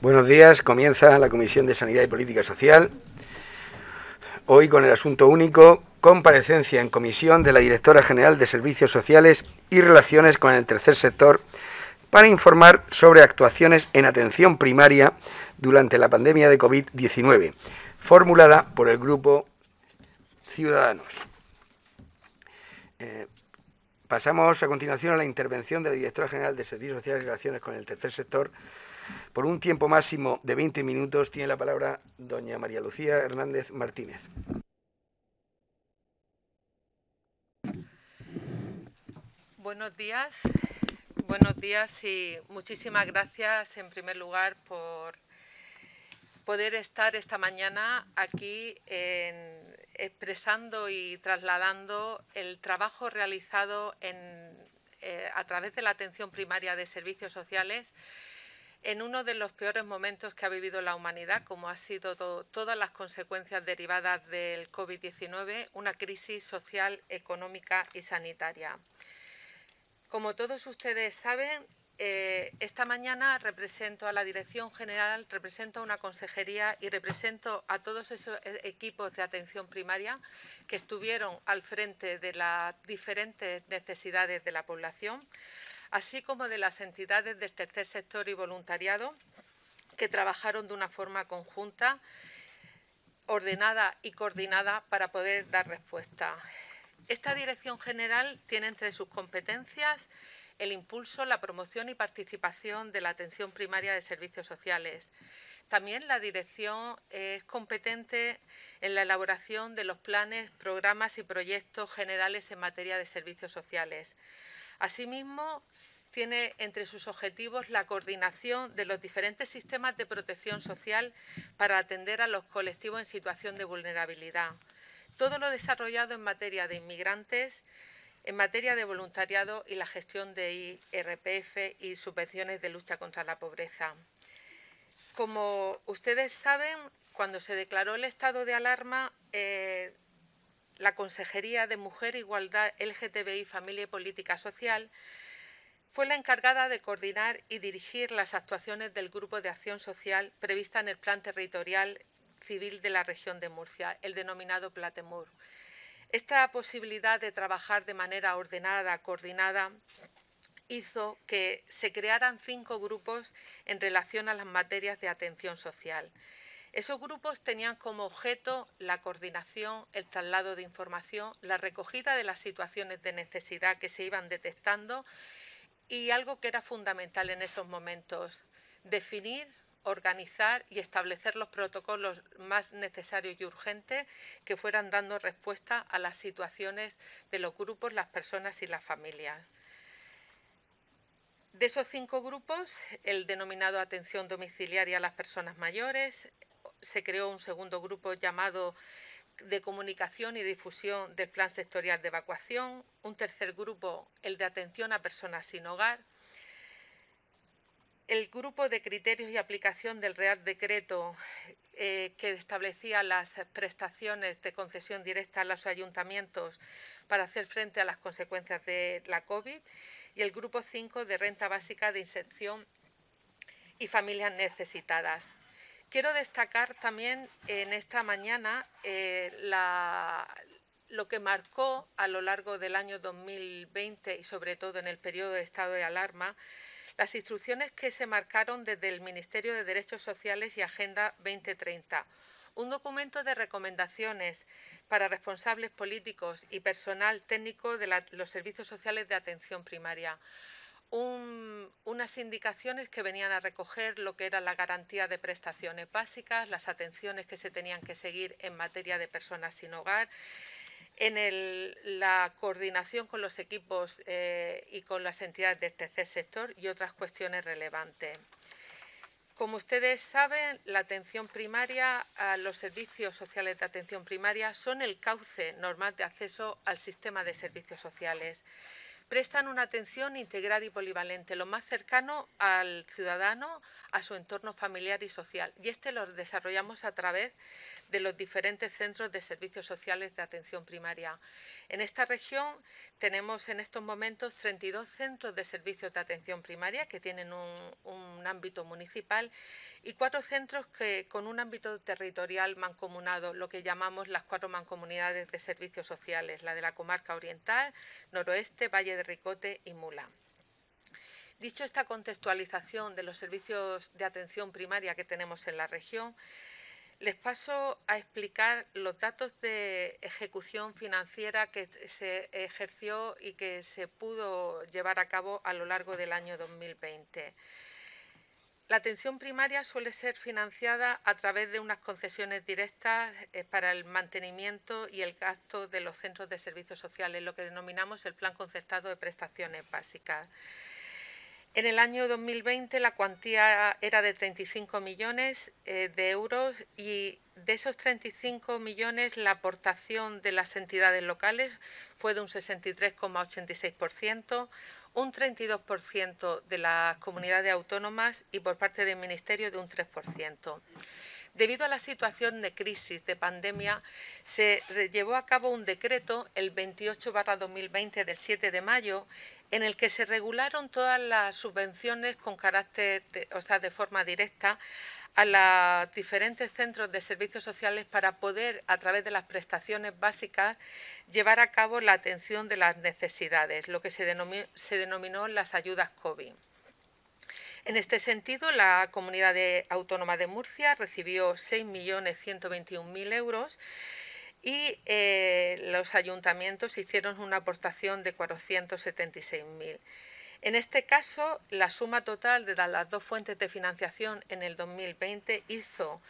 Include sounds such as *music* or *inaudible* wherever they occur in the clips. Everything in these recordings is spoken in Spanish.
Buenos días, comienza la Comisión de Sanidad y Política Social. Hoy con el asunto único, comparecencia en comisión de la Directora General de Servicios Sociales y Relaciones con el Tercer Sector para informar sobre actuaciones en atención primaria durante la pandemia de COVID-19, formulada por el Grupo Ciudadanos. Eh, pasamos a continuación a la intervención de la Directora General de Servicios Sociales y Relaciones con el Tercer Sector, por un tiempo máximo de 20 minutos tiene la palabra doña María Lucía Hernández Martínez. Buenos días, buenos días y muchísimas gracias en primer lugar por poder estar esta mañana aquí expresando y trasladando el trabajo realizado eh, a través de la atención primaria de servicios sociales en uno de los peores momentos que ha vivido la humanidad, como ha sido todas las consecuencias derivadas del COVID-19, una crisis social, económica y sanitaria. Como todos ustedes saben, eh, esta mañana represento a la Dirección General, represento a una consejería y represento a todos esos e-, equipos de atención primaria que estuvieron al frente de las diferentes necesidades de la población así como de las entidades del tercer sector y voluntariado que trabajaron de una forma conjunta, ordenada y coordinada para poder dar respuesta. Esta Dirección General tiene entre sus competencias el impulso, la promoción y participación de la atención primaria de servicios sociales. También la dirección es competente en la elaboración de los planes, programas y proyectos generales en materia de servicios sociales. Asimismo, tiene entre sus objetivos la coordinación de los diferentes sistemas de protección social para atender a los colectivos en situación de vulnerabilidad. Todo lo desarrollado en materia de inmigrantes, en materia de voluntariado y la gestión de IRPF y subvenciones de lucha contra la pobreza. Como ustedes saben, cuando se declaró el estado de alarma, eh, la Consejería de Mujer, Igualdad, LGTBI, Familia y Política Social, fue la encargada de coordinar y dirigir las actuaciones del Grupo de Acción Social prevista en el Plan Territorial Civil de la Región de Murcia, el denominado Platemur. Esta posibilidad de trabajar de manera ordenada, coordinada, hizo que se crearan cinco grupos en relación a las materias de atención social. Esos grupos tenían como objeto la coordinación, el traslado de información, la recogida de las situaciones de necesidad que se iban detectando y algo que era fundamental en esos momentos, definir organizar y establecer los protocolos más necesarios y urgentes que fueran dando respuesta a las situaciones de los grupos, las personas y las familias. De esos cinco grupos, el denominado atención domiciliaria a las personas mayores, se creó un segundo grupo llamado de comunicación y difusión del plan sectorial de evacuación, un tercer grupo, el de atención a personas sin hogar, el grupo de criterios y aplicación del Real Decreto eh, que establecía las prestaciones de concesión directa a los ayuntamientos para hacer frente a las consecuencias de la COVID y el grupo 5 de renta básica de inserción y familias necesitadas. Quiero destacar también en esta mañana eh, lo que marcó a lo largo del año 2020 y sobre todo en el periodo de estado de alarma, las instrucciones que se marcaron desde el Ministerio de Derechos Sociales y Agenda 2030, un documento de recomendaciones para responsables políticos y personal técnico de los servicios sociales de atención primaria unas indicaciones que venían a recoger lo que era la garantía de prestaciones básicas, las atenciones que se tenían que seguir en materia de personas sin hogar, en la coordinación con los equipos eh, y con las entidades del tercer sector y otras cuestiones relevantes. Como ustedes saben, la atención primaria, los servicios sociales de atención primaria son el cauce normal de acceso al sistema de servicios sociales prestan una atención integral y polivalente, lo más cercano al ciudadano, a su entorno familiar y social. Y este lo desarrollamos a través de los diferentes centros de servicios sociales de atención primaria. En esta región tenemos en estos momentos 32 centros de servicios de atención primaria que tienen un, ámbito municipal y cuatro centros que con un ámbito territorial mancomunado, lo que llamamos las cuatro mancomunidades de servicios sociales, la de la comarca oriental, noroeste, Valle de Ricote y Mula. Dicho esta contextualización de los servicios de atención primaria que tenemos en la región, les paso a explicar los datos de ejecución financiera que se ejerció y que se pudo llevar a cabo a lo largo del año 2020. La atención primaria suele ser financiada a través de unas concesiones directas eh, para el mantenimiento y el gasto de los centros de servicios sociales, lo que denominamos el Plan Concertado de Prestaciones Básicas. En el año 2020 la cuantía era de 35 millones eh, de euros y de esos 35 millones la aportación de las entidades locales fue de un 63,86%, un 32% de las comunidades autónomas y por parte del Ministerio de un 3%. Debido a la situación de crisis, de pandemia, se llevó a cabo un decreto, el 28-2020 del 7 de mayo, en el que se regularon todas las subvenciones con carácter, o sea, de forma directa a los diferentes centros de servicios sociales para poder, a través de las prestaciones básicas, llevar a cabo la atención de las necesidades, lo que se, denominó, se denominó las ayudas COVID. En este sentido, la Comunidad Autónoma de Murcia recibió 6.121.000 euros y eh, los ayuntamientos hicieron una aportación de 476.000. En este caso, la suma total de las dos fuentes de financiación en el 2020 hizo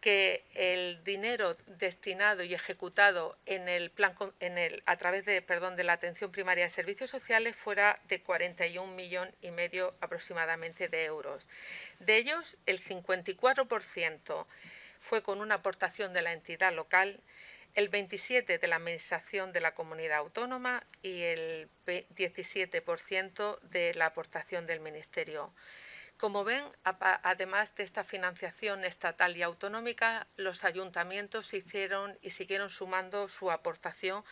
que el dinero destinado y ejecutado en el plan, a través de, la atención primaria de servicios sociales fuera de 41 millones aproximadamente de euros. De ellos, el 54% fue con una aportación de la entidad local, el 27% de la Administración de la Comunidad Autónoma y el 17% de la aportación del Ministerio. Como ven, además de esta financiación estatal y autonómica, los ayuntamientos hicieron y siguieron sumando su aportación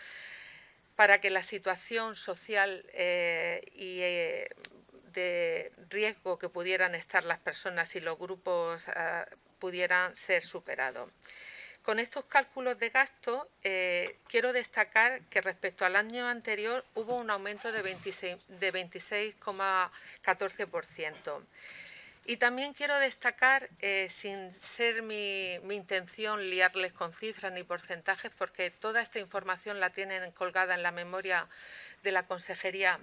para que la situación social eh, y eh, de riesgo que pudieran estar las personas y los grupos ah, pudieran ser superados. Con estos cálculos de gasto, eh, quiero destacar que respecto al año anterior hubo un aumento de 26,14%. y también quiero destacar, eh, sin ser mi, intención liarles con cifras ni porcentajes, porque toda esta información la tienen colgada en la memoria de la consejería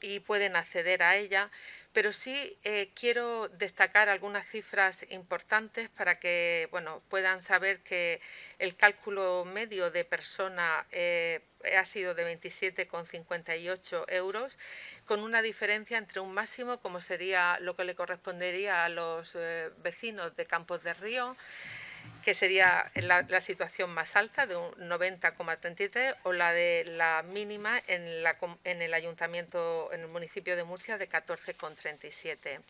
y pueden acceder a ella, pero sí eh, quiero destacar algunas cifras importantes para que bueno, puedan saber que el cálculo medio de persona eh, ha sido de 27,58 euros, con una diferencia entre un máximo, como sería lo que le correspondería a los eh, vecinos de Campos de Río, que sería la, situación más alta de un 90,33 o la de la mínima en, el ayuntamiento, en el municipio de Murcia de 14,37.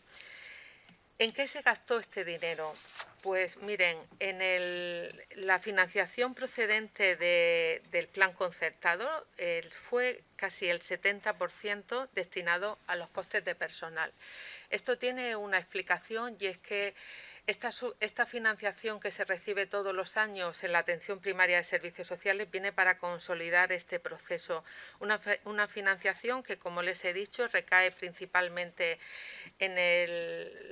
¿En qué se gastó este dinero? Pues miren, en la financiación procedente del plan concertado fue casi el 70% destinado a los costes de personal. Esto tiene una explicación y es que esta, financiación que se recibe todos los años en la atención primaria de servicios sociales viene para consolidar este proceso. Una, financiación que, como les he dicho, recae principalmente en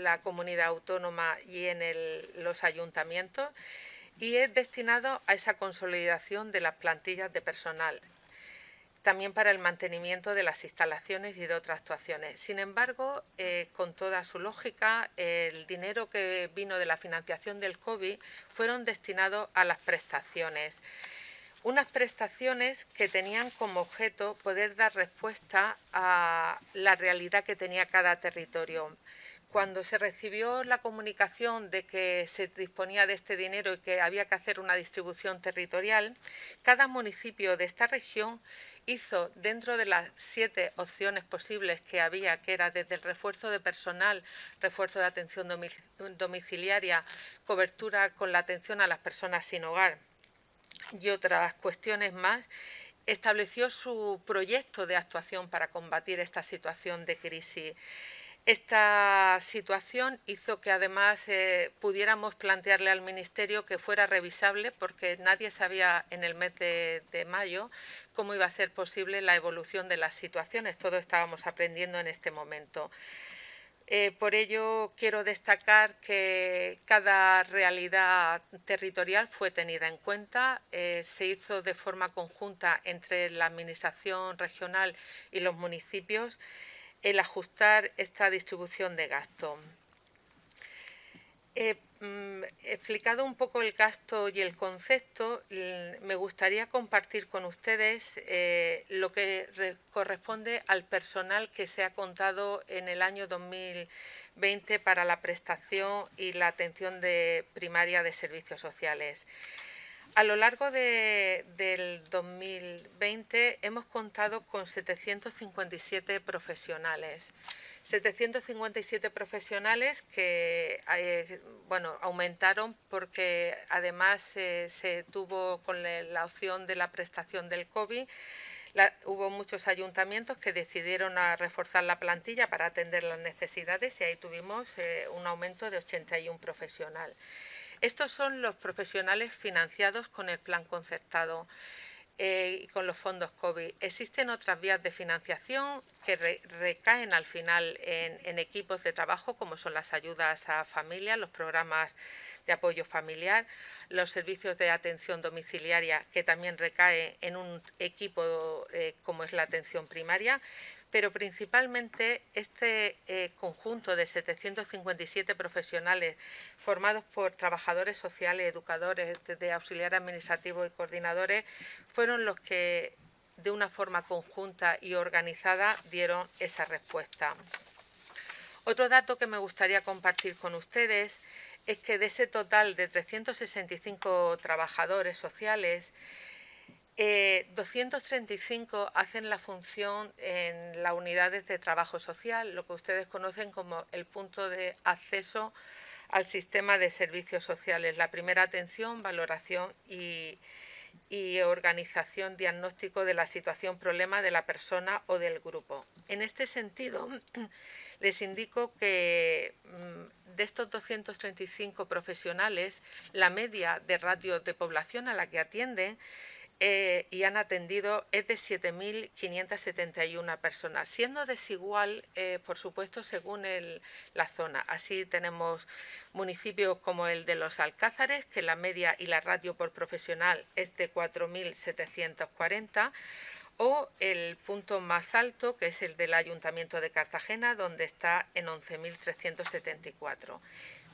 la comunidad autónoma y en los ayuntamientos y es destinado a esa consolidación de las plantillas de personal también para el mantenimiento de las instalaciones y de otras actuaciones. Sin embargo, eh, con toda su lógica, el dinero que vino de la financiación del COVID fueron destinados a las prestaciones unas prestaciones que tenían como objeto poder dar respuesta a la realidad que tenía cada territorio. Cuando se recibió la comunicación de que se disponía de este dinero y que había que hacer una distribución territorial, cada municipio de esta región hizo dentro de las siete opciones posibles que había, que era desde el refuerzo de personal, refuerzo de atención domiciliaria, cobertura con la atención a las personas sin hogar y otras cuestiones más, estableció su proyecto de actuación para combatir esta situación de crisis esta situación hizo que además eh, pudiéramos plantearle al Ministerio que fuera revisable porque nadie sabía en el mes de, mayo cómo iba a ser posible la evolución de las situaciones. Todo estábamos aprendiendo en este momento. Eh, por ello, quiero destacar que cada realidad territorial fue tenida en cuenta, eh, se hizo de forma conjunta entre la Administración regional y los municipios el ajustar esta distribución de gasto. He mm, explicado un poco el gasto y el concepto, me gustaría compartir con ustedes eh, lo que corresponde al personal que se ha contado en el año 2020 para la prestación y la atención de primaria de servicios sociales. A lo largo de, del 2020 hemos contado con 757 profesionales. 757 profesionales que eh, bueno, aumentaron porque además se tuvo con la opción de la prestación del COVID. hubo muchos ayuntamientos que decidieron a reforzar la plantilla para atender las necesidades y ahí tuvimos eh, un aumento de 81 profesionales. Estos son los profesionales financiados con el plan concertado eh, y con los fondos COVID. Existen otras vías de financiación que recaen al final en, equipos de trabajo, como son las ayudas a familias, los programas de apoyo familiar, los servicios de atención domiciliaria, que también recae en un equipo eh, como es la atención primaria pero principalmente este eh, conjunto de 757 profesionales formados por trabajadores sociales, educadores, de auxiliar administrativo y coordinadores, fueron los que de una forma conjunta y organizada dieron esa respuesta. Otro dato que me gustaría compartir con ustedes es que de ese total de 365 trabajadores sociales, 235 eh, hacen la función en las unidades de trabajo social, lo que ustedes conocen como el punto de acceso al sistema de servicios sociales, la primera atención, valoración y, organización diagnóstico de la situación problema de la persona o del grupo. En este sentido, *clears throat* les indico que mm, de estos 235 profesionales, la media de radio de población a la que atienden eh, y han atendido es de 7.571 personas, siendo desigual, eh, por supuesto, según el, la zona. Así tenemos municipios como el de Los Alcázares, que la media y la radio por profesional es de 4.740 o el punto más alto, que es el del Ayuntamiento de Cartagena, donde está en 11.374.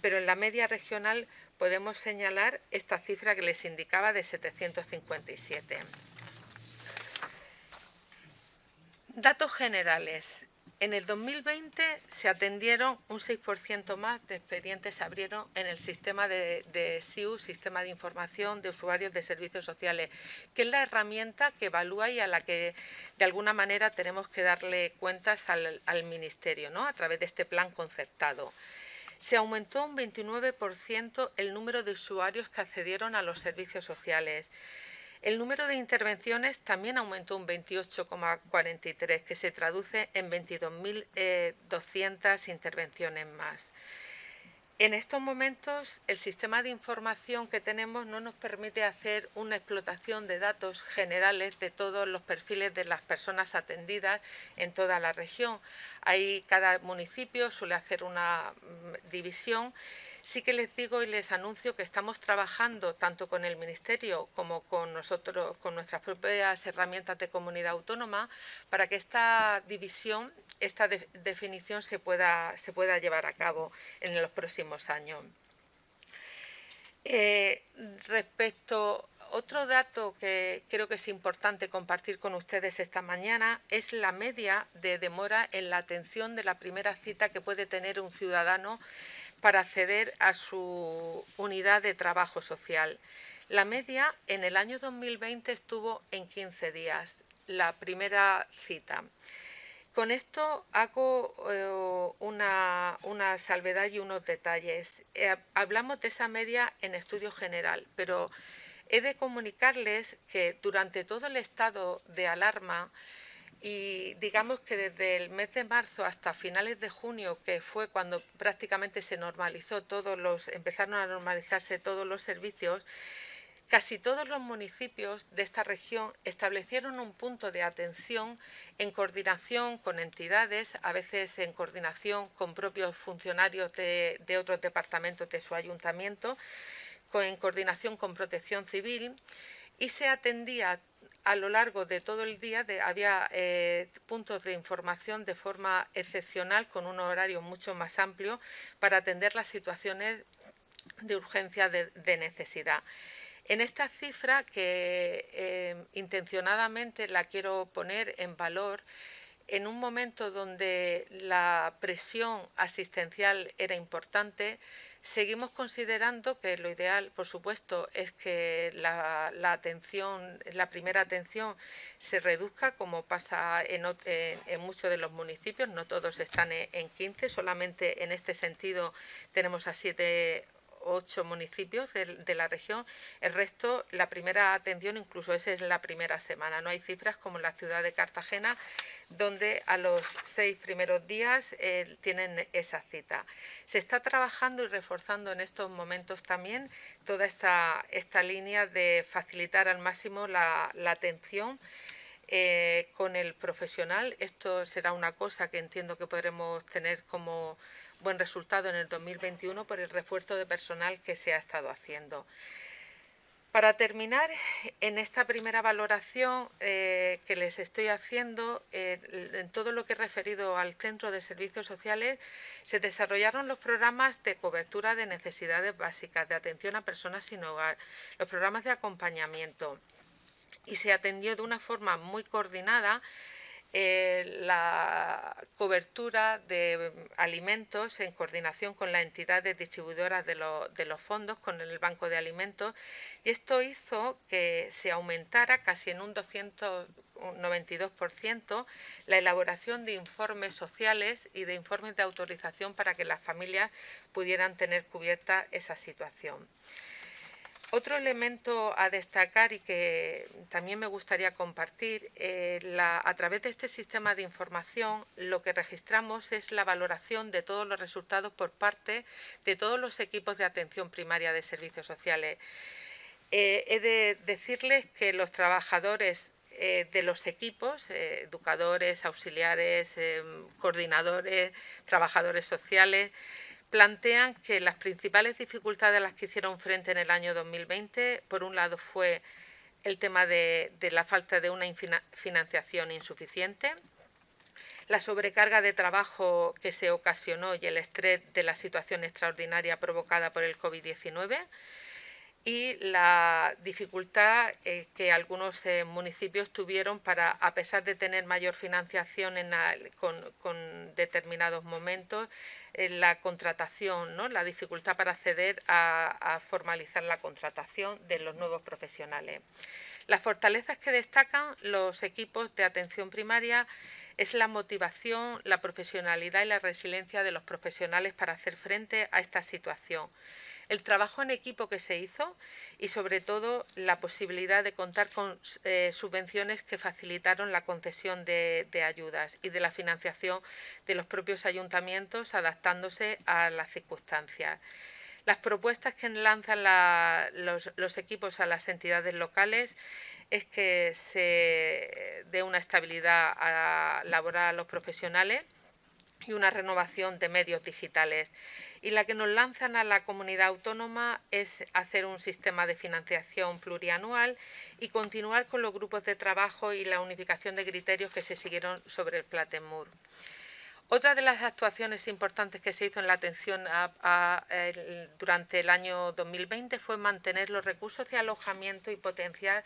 Pero en la media regional podemos señalar esta cifra que les indicaba de 757. Datos generales. En el 2020 se atendieron un 6% más de expedientes se abrieron en el sistema de, SIU, Sistema de Información de Usuarios de Servicios Sociales, que es la herramienta que evalúa y a la que de alguna manera tenemos que darle cuentas al, Ministerio a través de este plan concertado. Se aumentó un 29% el número de usuarios que accedieron a los servicios sociales. El número de intervenciones también aumentó un 28,43, que se traduce en 22.200 eh, intervenciones más. En estos momentos el sistema de información que tenemos no nos permite hacer una explotación de datos generales de todos los perfiles de las personas atendidas en toda la región. Ahí cada municipio suele hacer una mm, división Sí que les digo y les anuncio que estamos trabajando tanto con el Ministerio como con nosotros, con nuestras propias herramientas de comunidad autónoma, para que esta división, esta definición se pueda, se pueda llevar a cabo en los próximos años. Eh, respecto otro dato que creo que es importante compartir con ustedes esta mañana es la media de demora en la atención de la primera cita que puede tener un ciudadano para acceder a su unidad de trabajo social. La media en el año 2020 estuvo en 15 días, la primera cita. Con esto hago eh, una, salvedad y unos detalles. Eh, hablamos de esa media en estudio general, pero he de comunicarles que durante todo el estado de alarma y digamos que desde el mes de marzo hasta finales de junio, que fue cuando prácticamente se normalizó todos los, empezaron a normalizarse todos los servicios, casi todos los municipios de esta región establecieron un punto de atención en coordinación con entidades, a veces en coordinación con propios funcionarios de, otros departamentos de su ayuntamiento, en coordinación con protección civil y se atendía a lo largo de todo el día había eh, puntos de información de forma excepcional con un horario mucho más amplio para atender las situaciones de urgencia de, necesidad. En esta cifra que eh, intencionadamente la quiero poner en valor, en un momento donde la presión asistencial era importante, Seguimos considerando que lo ideal, por supuesto, es que la, atención, la primera atención se reduzca, como pasa en, muchos de los municipios, no todos están en, 15, solamente en este sentido tenemos a siete ocho municipios de, la región. El resto, la primera atención, incluso esa es la primera semana. No hay cifras como en la ciudad de Cartagena, donde a los seis primeros días eh, tienen esa cita. Se está trabajando y reforzando en estos momentos también toda esta, esta línea de facilitar al máximo la, atención. Eh, con el profesional. Esto será una cosa que entiendo que podremos tener como buen resultado en el 2021 por el refuerzo de personal que se ha estado haciendo. Para terminar, en esta primera valoración eh, que les estoy haciendo, en todo lo que he referido al Centro de Servicios Sociales, se desarrollaron los programas de cobertura de necesidades básicas, de atención a personas sin hogar, los programas de acompañamiento y se atendió de una forma muy coordinada eh, la cobertura de mm, alimentos en coordinación con las entidades distribuidoras de, de los fondos, con el Banco de Alimentos, y esto hizo que se aumentara casi en un 292% la elaboración de informes sociales y de informes de autorización para que las familias pudieran tener cubierta esa situación. Otro elemento a destacar y que también me gustaría compartir, eh, a través de este sistema de información lo que registramos es la valoración de todos los resultados por parte de todos los equipos de atención primaria de servicios sociales. Eh, he de decirles que los trabajadores eh, de los equipos, educadores, auxiliares, coordinadores, trabajadores sociales, plantean que las principales dificultades a las que hicieron frente en el año 2020, por un lado fue el tema de, la falta de una financiación insuficiente, la sobrecarga de trabajo que se ocasionó y el estrés de la situación extraordinaria provocada por el COVID-19, y la dificultad eh, que algunos eh, municipios tuvieron para, a pesar de tener mayor financiación con, determinados momentos, eh, la contratación, la dificultad para acceder a, a formalizar la contratación de los nuevos profesionales. Las fortalezas que destacan los equipos de atención primaria es la motivación, la profesionalidad y la resiliencia de los profesionales para hacer frente a esta situación el trabajo en equipo que se hizo y sobre todo la posibilidad de contar con eh, subvenciones que facilitaron la concesión de, ayudas y de la financiación de los propios ayuntamientos adaptándose a las circunstancias. Las propuestas que lanzan los, equipos a las entidades locales es que se dé una estabilidad laboral a los profesionales y una renovación de medios digitales y la que nos lanzan a la comunidad autónoma es hacer un sistema de financiación plurianual y continuar con los grupos de trabajo y la unificación de criterios que se siguieron sobre el Platemur. Otra de las actuaciones importantes que se hizo en la atención durante el año 2020 fue mantener los recursos de alojamiento y potenciar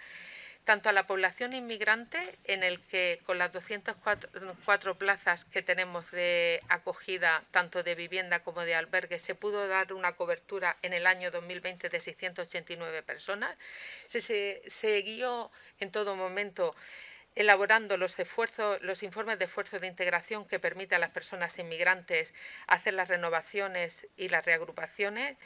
tanto a la población inmigrante, en el que con las 204 plazas que tenemos de acogida, tanto de vivienda como de albergue, se pudo dar una cobertura en el año 2020 de 689 personas. Se, siguió en todo momento elaborando los, esfuerzos, los informes de esfuerzo de integración que permite a las personas inmigrantes hacer las renovaciones y las reagrupaciones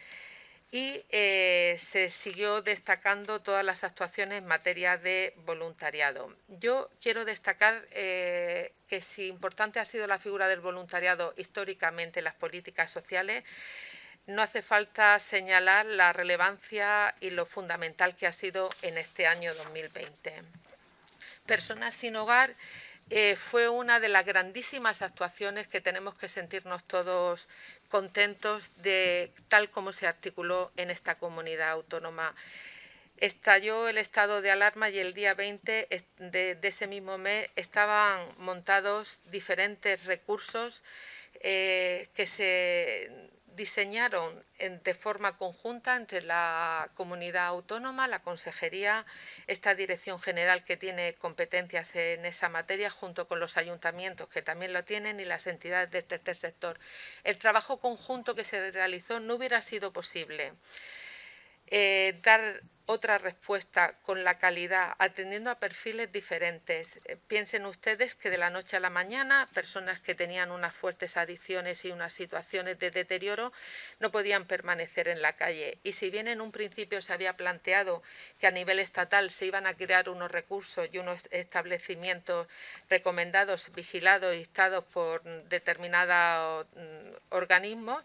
y eh, se siguió destacando todas las actuaciones en materia de voluntariado. Yo quiero destacar eh, que si importante ha sido la figura del voluntariado históricamente en las políticas sociales, no hace falta señalar la relevancia y lo fundamental que ha sido en este año 2020. Personas sin hogar eh, fue una de las grandísimas actuaciones que tenemos que sentirnos todos contentos de tal como se articuló en esta comunidad autónoma. Estalló el estado de alarma y el día 20 de, ese mismo mes estaban montados diferentes recursos eh, que se diseñaron de forma conjunta entre la comunidad autónoma, la consejería, esta dirección general que tiene competencias en esa materia, junto con los ayuntamientos que también lo tienen y las entidades de tercer sector. El trabajo conjunto que se realizó no hubiera sido posible. Eh, dar otra respuesta con la calidad, atendiendo a perfiles diferentes. Eh, piensen ustedes que de la noche a la mañana, personas que tenían unas fuertes adicciones y unas situaciones de deterioro no podían permanecer en la calle. Y si bien en un principio se había planteado que a nivel estatal se iban a crear unos recursos y unos establecimientos recomendados, vigilados y estados por determinados mm, organismos,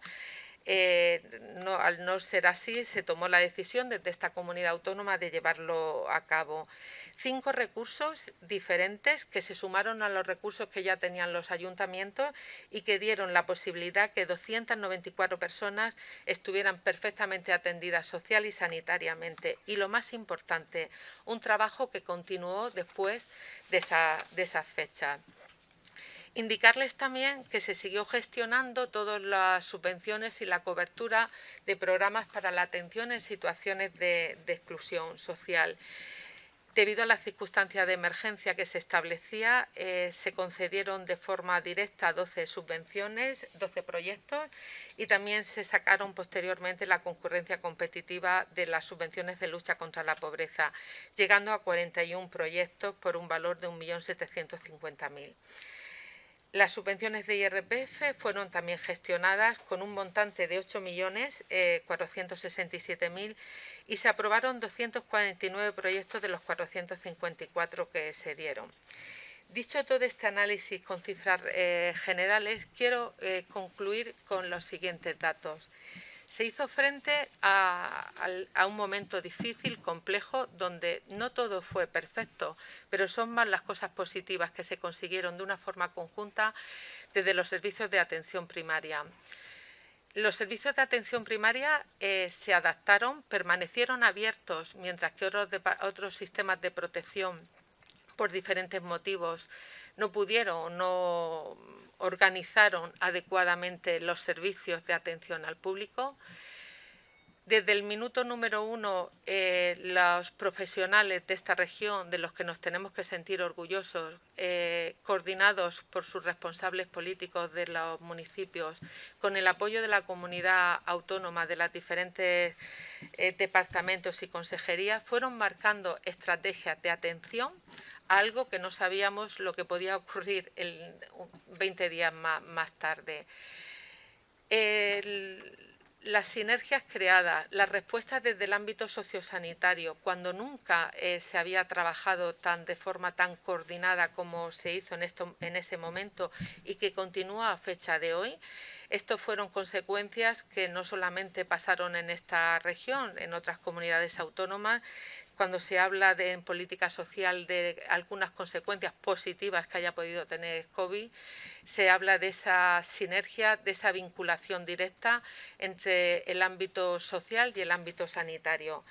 eh, no, al no ser así, se tomó la decisión desde esta comunidad autónoma de llevarlo a cabo. Cinco recursos diferentes que se sumaron a los recursos que ya tenían los ayuntamientos y que dieron la posibilidad que 294 personas estuvieran perfectamente atendidas social y sanitariamente. Y lo más importante, un trabajo que continuó después de esa fecha. Indicarles también que se siguió gestionando todas las subvenciones y la cobertura de programas para la atención en situaciones de, exclusión social. Debido a las circunstancias de emergencia que se establecía, eh, se concedieron de forma directa 12 subvenciones, 12 proyectos y también se sacaron posteriormente la concurrencia competitiva de las subvenciones de lucha contra la pobreza, llegando a 41 proyectos por un valor de 1.750.000. Las subvenciones de IRPF fueron también gestionadas con un montante de 8.467.000 eh, y se aprobaron 249 proyectos de los 454 que se dieron. Dicho todo este análisis con cifras eh, generales, quiero eh, concluir con los siguientes datos se hizo frente a, un momento difícil, complejo, donde no todo fue perfecto, pero son más las cosas positivas que se consiguieron de una forma conjunta desde los servicios de atención primaria. Los servicios de atención primaria eh, se adaptaron, permanecieron abiertos, mientras que otros, otros sistemas de protección, por diferentes motivos, no pudieron, no organizaron adecuadamente los servicios de atención al público. Desde el minuto número uno, eh, los profesionales de esta región, de los que nos tenemos que sentir orgullosos, eh, coordinados por sus responsables políticos de los municipios, con el apoyo de la comunidad autónoma, de los diferentes eh, departamentos y consejerías, fueron marcando estrategias de atención algo que no sabíamos lo que podía ocurrir el 20 días más, más tarde. las sinergias creadas, las respuestas desde el ámbito sociosanitario, cuando nunca eh, se había trabajado tan de forma tan coordinada como se hizo en, esto, en ese momento y que continúa a fecha de hoy, estos fueron consecuencias que no solamente pasaron en esta región, en otras comunidades autónomas, cuando se habla de, política social de algunas consecuencias positivas que haya podido tener COVID, se habla de esa sinergia, de esa vinculación directa entre el ámbito social y el ámbito sanitario.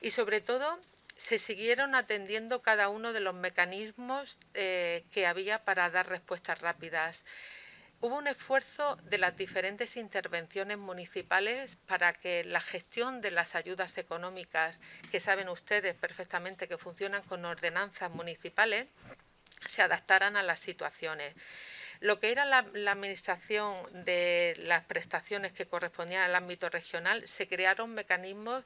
Y sobre todo, se siguieron atendiendo cada uno de los mecanismos eh, que había para dar respuestas rápidas. Hubo un esfuerzo de las diferentes intervenciones municipales para que la gestión de las ayudas económicas, que saben ustedes perfectamente que funcionan con ordenanzas municipales, se adaptaran a las situaciones. Lo que era la, administración de las prestaciones que correspondían al ámbito regional, se crearon mecanismos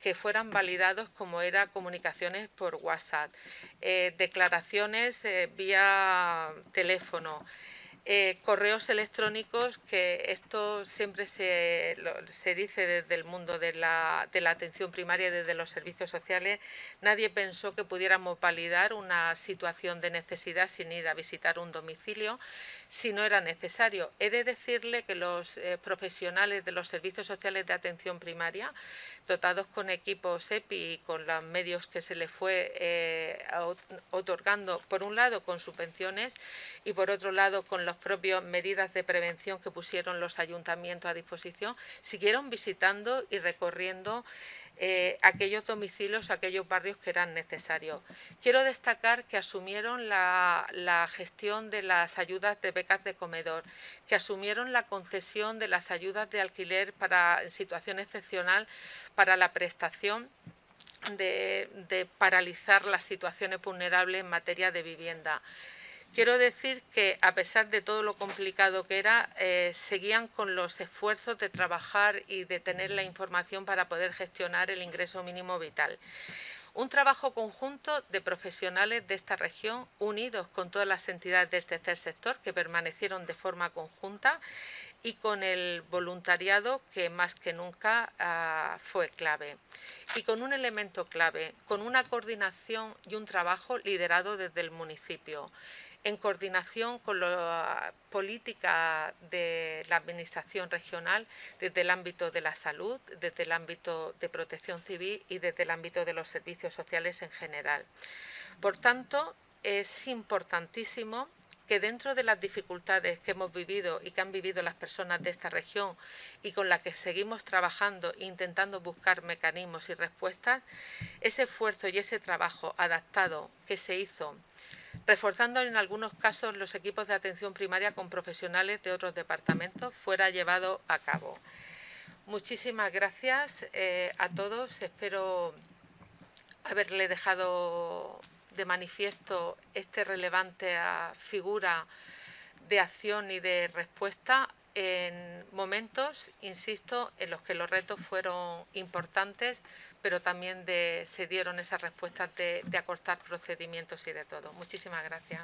que fueran validados como era comunicaciones por WhatsApp, eh, declaraciones eh, vía teléfono. Eh, correos electrónicos, que esto siempre se, se dice desde el mundo de la, de la, atención primaria, desde los servicios sociales, nadie pensó que pudiéramos validar una situación de necesidad sin ir a visitar un domicilio si no era necesario. He de decirle que los eh, profesionales de los servicios sociales de atención primaria, dotados con equipos EPI y con los medios que se les fue eh, otorgando, por un lado con subvenciones y por otro lado con las propias medidas de prevención que pusieron los ayuntamientos a disposición, siguieron visitando y recorriendo eh, aquellos domicilios, aquellos barrios que eran necesarios. Quiero destacar que asumieron la, gestión de las ayudas de becas de comedor, que asumieron la concesión de las ayudas de alquiler para, situación excepcional para la prestación de, de paralizar las situaciones vulnerables en materia de vivienda. Quiero decir que a pesar de todo lo complicado que era, eh, seguían con los esfuerzos de trabajar y de tener la información para poder gestionar el ingreso mínimo vital. Un trabajo conjunto de profesionales de esta región unidos con todas las entidades del tercer sector que permanecieron de forma conjunta y con el voluntariado que más que nunca ah, fue clave. Y con un elemento clave, con una coordinación y un trabajo liderado desde el municipio en coordinación con la política de la Administración regional desde el ámbito de la salud, desde el ámbito de protección civil y desde el ámbito de los servicios sociales en general. Por tanto, es importantísimo que dentro de las dificultades que hemos vivido y que han vivido las personas de esta región y con las que seguimos trabajando e intentando buscar mecanismos y respuestas, ese esfuerzo y ese trabajo adaptado que se hizo reforzando en algunos casos los equipos de atención primaria con profesionales de otros departamentos, fuera llevado a cabo. Muchísimas gracias eh, a todos. Espero haberle dejado de manifiesto esta relevante ah, figura de acción y de respuesta en momentos, insisto, en los que los retos fueron importantes pero también se dieron esas respuestas de, de acortar procedimientos y de todo. Muchísimas gracias.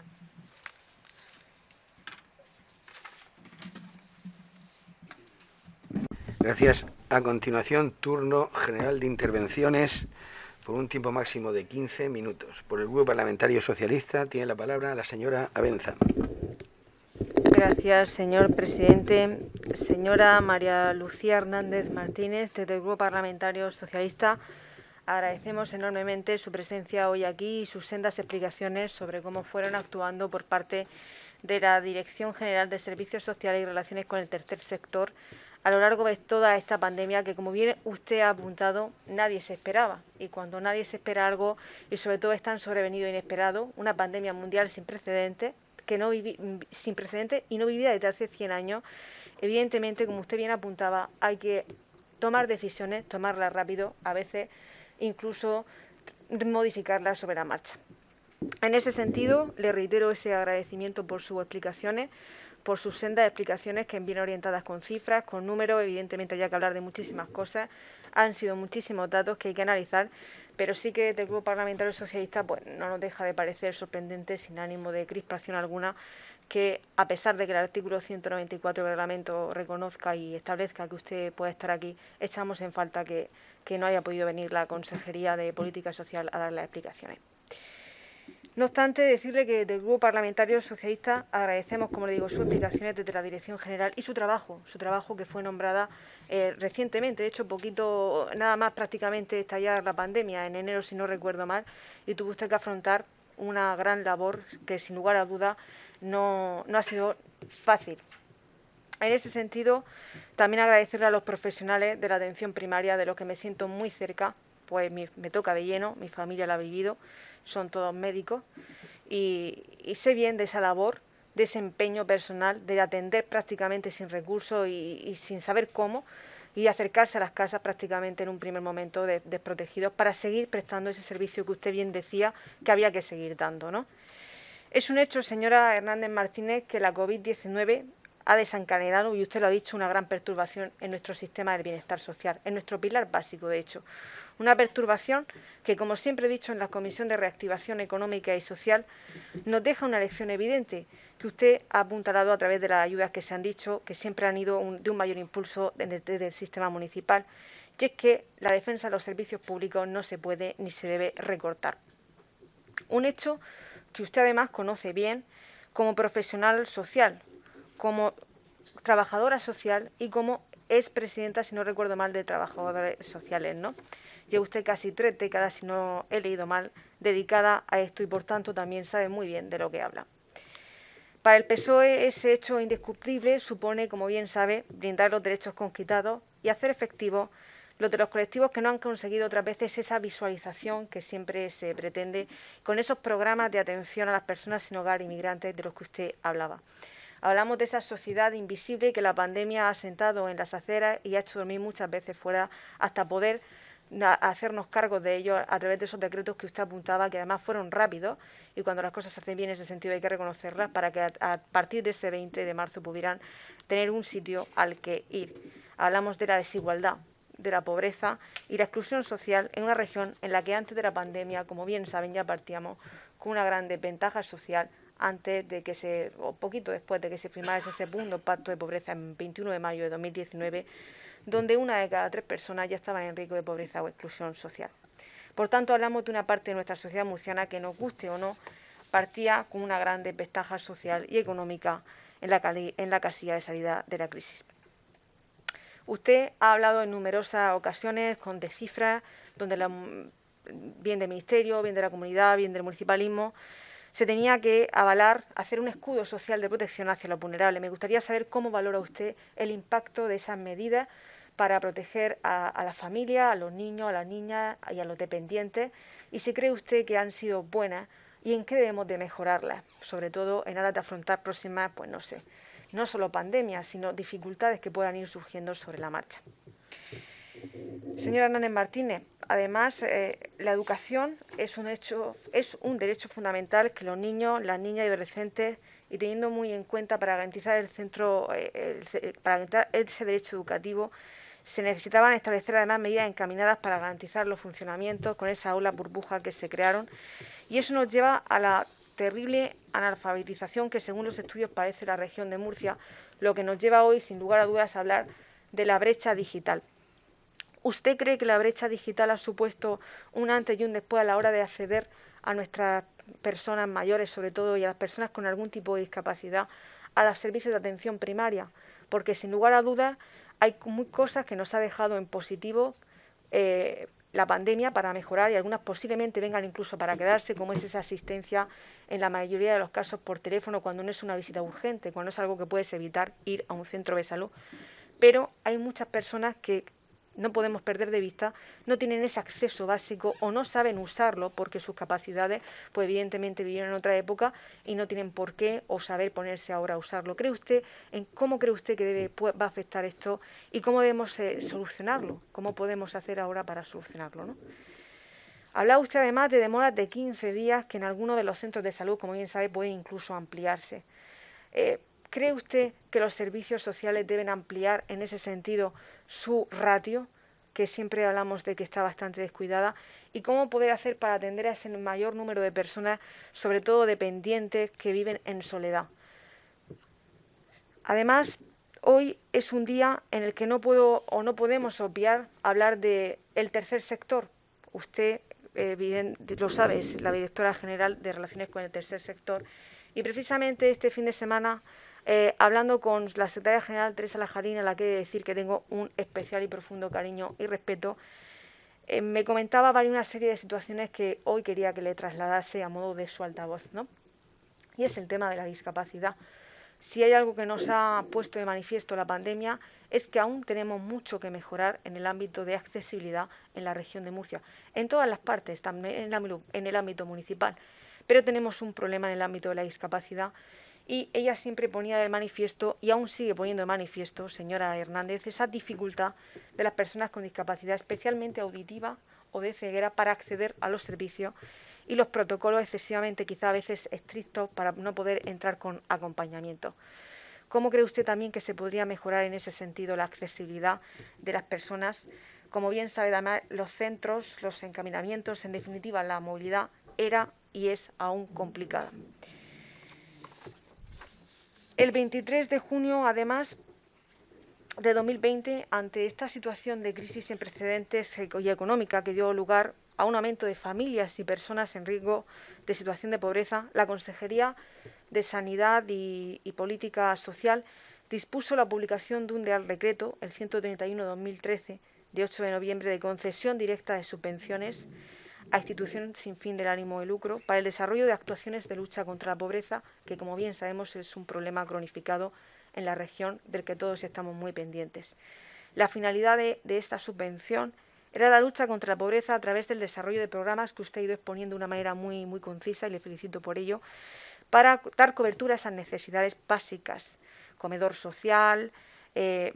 Gracias. A continuación, turno general de intervenciones por un tiempo máximo de 15 minutos. Por el Grupo Parlamentario Socialista tiene la palabra la señora Abenza. Gracias, señor presidente. Señora María Lucía Hernández Martínez, desde el Grupo Parlamentario Socialista, agradecemos enormemente su presencia hoy aquí y sus sendas explicaciones sobre cómo fueron actuando por parte de la Dirección General de Servicios Sociales y Relaciones con el Tercer Sector a lo largo de toda esta pandemia que, como bien usted ha apuntado, nadie se esperaba. Y cuando nadie se espera algo, y sobre todo es tan sobrevenido e inesperado, una pandemia mundial sin precedentes, que no viví sin precedentes y no vivida desde hace 100 años. Evidentemente, como usted bien apuntaba, hay que tomar decisiones, tomarlas rápido, a veces incluso modificarlas sobre la marcha. En ese sentido, le reitero ese agradecimiento por sus explicaciones, por sus sendas de explicaciones que vienen orientadas con cifras, con números, evidentemente hay que hablar de muchísimas cosas, han sido muchísimos datos que hay que analizar pero sí que del Grupo Parlamentario Socialista pues, no nos deja de parecer sorprendente, sin ánimo de crispación alguna, que a pesar de que el artículo 194 del reglamento reconozca y establezca que usted puede estar aquí, echamos en falta que, que no haya podido venir la Consejería de Política Social a dar las explicaciones. No obstante, decirle que del Grupo Parlamentario Socialista agradecemos, como le digo, sus explicaciones desde la Dirección General y su trabajo, su trabajo que fue nombrada eh, recientemente, de hecho, poquito, nada más prácticamente estallar la pandemia, en enero, si no recuerdo mal, y tuvo usted que afrontar una gran labor que, sin lugar a duda, no, no ha sido fácil. En ese sentido, también agradecerle a los profesionales de la atención primaria, de los que me siento muy cerca, pues me, toca de lleno, mi familia la ha vivido, son todos médicos y, sé bien de esa labor de ese empeño personal, de atender prácticamente sin recursos y, sin saber cómo, y acercarse a las casas prácticamente en un primer momento desprotegidos para seguir prestando ese servicio que usted bien decía que había que seguir dando. ¿no? Es un hecho, señora Hernández Martínez, que la COVID-19 ha desencadenado, y usted lo ha dicho, una gran perturbación en nuestro sistema del bienestar social, en nuestro pilar básico, de hecho. Una perturbación que, como siempre he dicho en la Comisión de Reactivación Económica y Social, nos deja una lección evidente que usted ha apuntalado a través de las ayudas que se han dicho, que siempre han ido de un mayor impulso desde el sistema municipal, y es que la defensa de los servicios públicos no se puede ni se debe recortar. Un hecho que usted además conoce bien como profesional social, como trabajadora social y como expresidenta presidenta, si no recuerdo mal, de trabajadores sociales, ¿no? Lleva usted casi tres décadas, si no he leído mal, dedicada a esto y por tanto también sabe muy bien de lo que habla. Para el PSOE ese hecho indiscutible supone, como bien sabe, brindar los derechos conquistados y hacer efectivo los de los colectivos que no han conseguido otras veces esa visualización que siempre se pretende con esos programas de atención a las personas sin hogar inmigrantes de los que usted hablaba. Hablamos de esa sociedad invisible que la pandemia ha sentado en las aceras y ha hecho dormir muchas veces fuera hasta poder hacernos cargo de ello a través de esos decretos que usted apuntaba, que además fueron rápidos, y cuando las cosas se hacen bien en ese sentido hay que reconocerlas para que a, partir de ese 20 de marzo pudieran tener un sitio al que ir. Hablamos de la desigualdad, de la pobreza y la exclusión social en una región en la que antes de la pandemia, como bien saben, ya partíamos con una gran desventaja social antes de que se, o poquito después de que se firmara ese segundo pacto de pobreza en 21 de mayo de 2019 donde una de cada tres personas ya estaban en riesgo de pobreza o exclusión social. Por tanto, hablamos de una parte de nuestra sociedad murciana que, nos guste o no, partía con una gran desventaja social y económica en la, en la casilla de salida de la crisis. Usted ha hablado en numerosas ocasiones con de cifras donde bien del ministerio, bien de la comunidad, bien del municipalismo, se tenía que avalar, hacer un escudo social de protección hacia los vulnerables. Me gustaría saber cómo valora usted el impacto de esas medidas para proteger a, la familia, a los niños, a las niñas y a los dependientes y si cree usted que han sido buenas y en qué debemos de mejorarlas, sobre todo en aras de afrontar próximas, pues no sé, no solo pandemias, sino dificultades que puedan ir surgiendo sobre la marcha. Señora Hernández Martínez, además, eh, la educación es un, hecho, es un derecho fundamental que los niños, las niñas y adolescentes, y teniendo muy en cuenta para garantizar, el centro, eh, para garantizar ese derecho educativo, se necesitaban establecer además medidas encaminadas para garantizar los funcionamientos con esa aula burbuja que se crearon. Y eso nos lleva a la terrible analfabetización que según los estudios padece la región de Murcia, lo que nos lleva hoy sin lugar a dudas a hablar de la brecha digital. ¿Usted cree que la brecha digital ha supuesto un antes y un después a la hora de acceder a nuestras personas mayores, sobre todo, y a las personas con algún tipo de discapacidad, a los servicios de atención primaria? Porque sin lugar a dudas hay muy cosas que nos ha dejado en positivo eh, la pandemia para mejorar y algunas posiblemente vengan incluso para quedarse, como es esa asistencia en la mayoría de los casos por teléfono cuando no es una visita urgente, cuando es algo que puedes evitar ir a un centro de salud. Pero hay muchas personas que no podemos perder de vista, no tienen ese acceso básico o no saben usarlo porque sus capacidades, pues evidentemente vivieron en otra época y no tienen por qué o saber ponerse ahora a usarlo. ¿Cree usted en cómo cree usted que debe, pues, va a afectar esto y cómo debemos eh, solucionarlo? ¿Cómo podemos hacer ahora para solucionarlo? ¿no? Habla usted además de demoras de 15 días que en algunos de los centros de salud, como bien sabe, pueden incluso ampliarse. Eh, ¿Cree usted que los servicios sociales deben ampliar en ese sentido su ratio? que siempre hablamos de que está bastante descuidada, y cómo poder hacer para atender a ese mayor número de personas, sobre todo dependientes, que viven en soledad. Además, hoy es un día en el que no puedo o no podemos obviar hablar del tercer sector. Usted eh, lo sabe, es la directora general de Relaciones con el Tercer Sector, y precisamente este fin de semana eh, hablando con la secretaria general Teresa Lajarín, a la que he de decir que tengo un especial y profundo cariño y respeto, eh, me comentaba varias una serie de situaciones que hoy quería que le trasladase a modo de su altavoz, ¿no? Y es el tema de la discapacidad. Si hay algo que nos ha puesto de manifiesto la pandemia es que aún tenemos mucho que mejorar en el ámbito de accesibilidad en la región de Murcia, en todas las partes, también en el ámbito municipal. Pero tenemos un problema en el ámbito de la discapacidad y ella siempre ponía de manifiesto, y aún sigue poniendo de manifiesto, señora Hernández, esa dificultad de las personas con discapacidad, especialmente auditiva o de ceguera, para acceder a los servicios y los protocolos excesivamente quizá a veces estrictos para no poder entrar con acompañamiento. ¿Cómo cree usted también que se podría mejorar en ese sentido la accesibilidad de las personas? Como bien sabe, además, los centros, los encaminamientos, en definitiva, la movilidad era y es aún complicada. El 23 de junio, además de 2020, ante esta situación de crisis sin precedentes y económica que dio lugar a un aumento de familias y personas en riesgo de situación de pobreza, la Consejería de Sanidad y, Política Social dispuso la publicación de un Real Decreto, el 131-2013, de 8 de noviembre, de concesión directa de subvenciones a instituciones sin fin del ánimo de lucro para el desarrollo de actuaciones de lucha contra la pobreza, que como bien sabemos es un problema cronificado en la región del que todos estamos muy pendientes. La finalidad de, esta subvención era la lucha contra la pobreza a través del desarrollo de programas que usted ha ido exponiendo de una manera muy, muy concisa y le felicito por ello, para dar cobertura a esas necesidades básicas, comedor social, eh,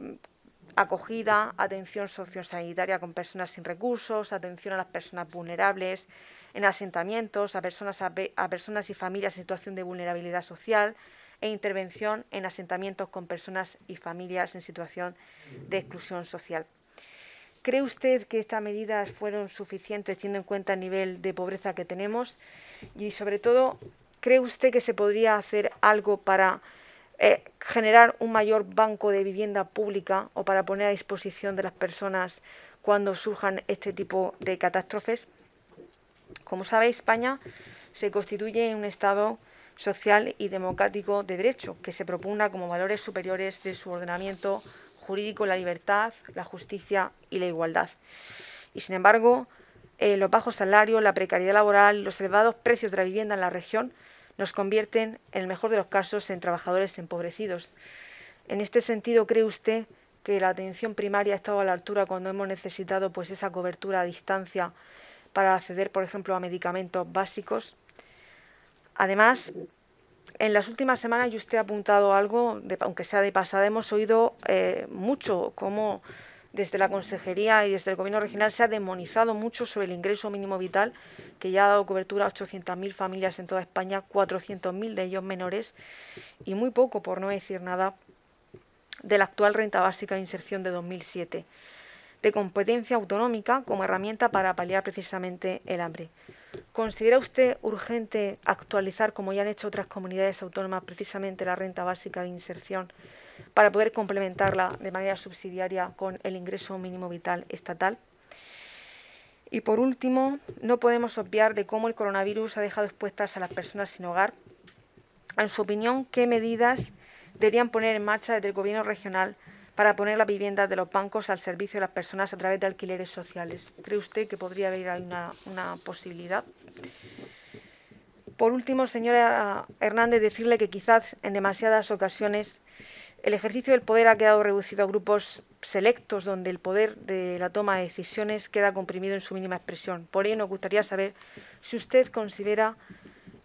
acogida, atención sociosanitaria con personas sin recursos, atención a las personas vulnerables, en asentamientos, a personas, personas y familias en situación de vulnerabilidad social e intervención en asentamientos con personas y familias en situación de exclusión social. ¿Cree usted que estas medidas fueron suficientes teniendo en cuenta el nivel de pobreza que tenemos? Y sobre todo, ¿cree usted que se podría hacer algo para eh, generar un mayor banco de vivienda pública o para poner a disposición de las personas cuando surjan este tipo de catástrofes. Como sabe, España se constituye en un Estado social y democrático de derecho, que se propugna como valores superiores de su ordenamiento jurídico la libertad, la justicia y la igualdad. Y sin embargo, eh, los bajos salarios, la precariedad laboral, los elevados precios de la vivienda en la región nos convierten, en el mejor de los casos, en trabajadores empobrecidos. En este sentido, ¿cree usted que la atención primaria ha estado a la altura cuando hemos necesitado pues, esa cobertura a distancia para acceder, por ejemplo, a medicamentos básicos? Además, en las últimas semanas, y usted ha apuntado algo, de, aunque sea de pasada, hemos oído eh, mucho cómo desde la Consejería y desde el Gobierno regional se ha demonizado mucho sobre el ingreso mínimo vital, que ya ha dado cobertura a 800.000 familias en toda España, 400.000 de ellos menores, y muy poco, por no decir nada, de la actual renta básica de inserción de 2007, de competencia autonómica como herramienta para paliar precisamente el hambre. ¿Considera usted urgente actualizar, como ya han hecho otras comunidades autónomas, precisamente la renta básica de inserción? para poder complementarla de manera subsidiaria con el ingreso mínimo vital estatal. Y por último, no podemos obviar de cómo el coronavirus ha dejado expuestas a las personas sin hogar. En su opinión, ¿qué medidas deberían poner en marcha desde el Gobierno regional para poner las viviendas de los bancos al servicio de las personas a través de alquileres sociales? ¿Cree usted que podría haber una posibilidad? Por último, señora Hernández, decirle que quizás en demasiadas ocasiones el ejercicio del poder ha quedado reducido a grupos selectos donde el poder de la toma de decisiones queda comprimido en su mínima expresión. Por ello, nos gustaría saber si usted considera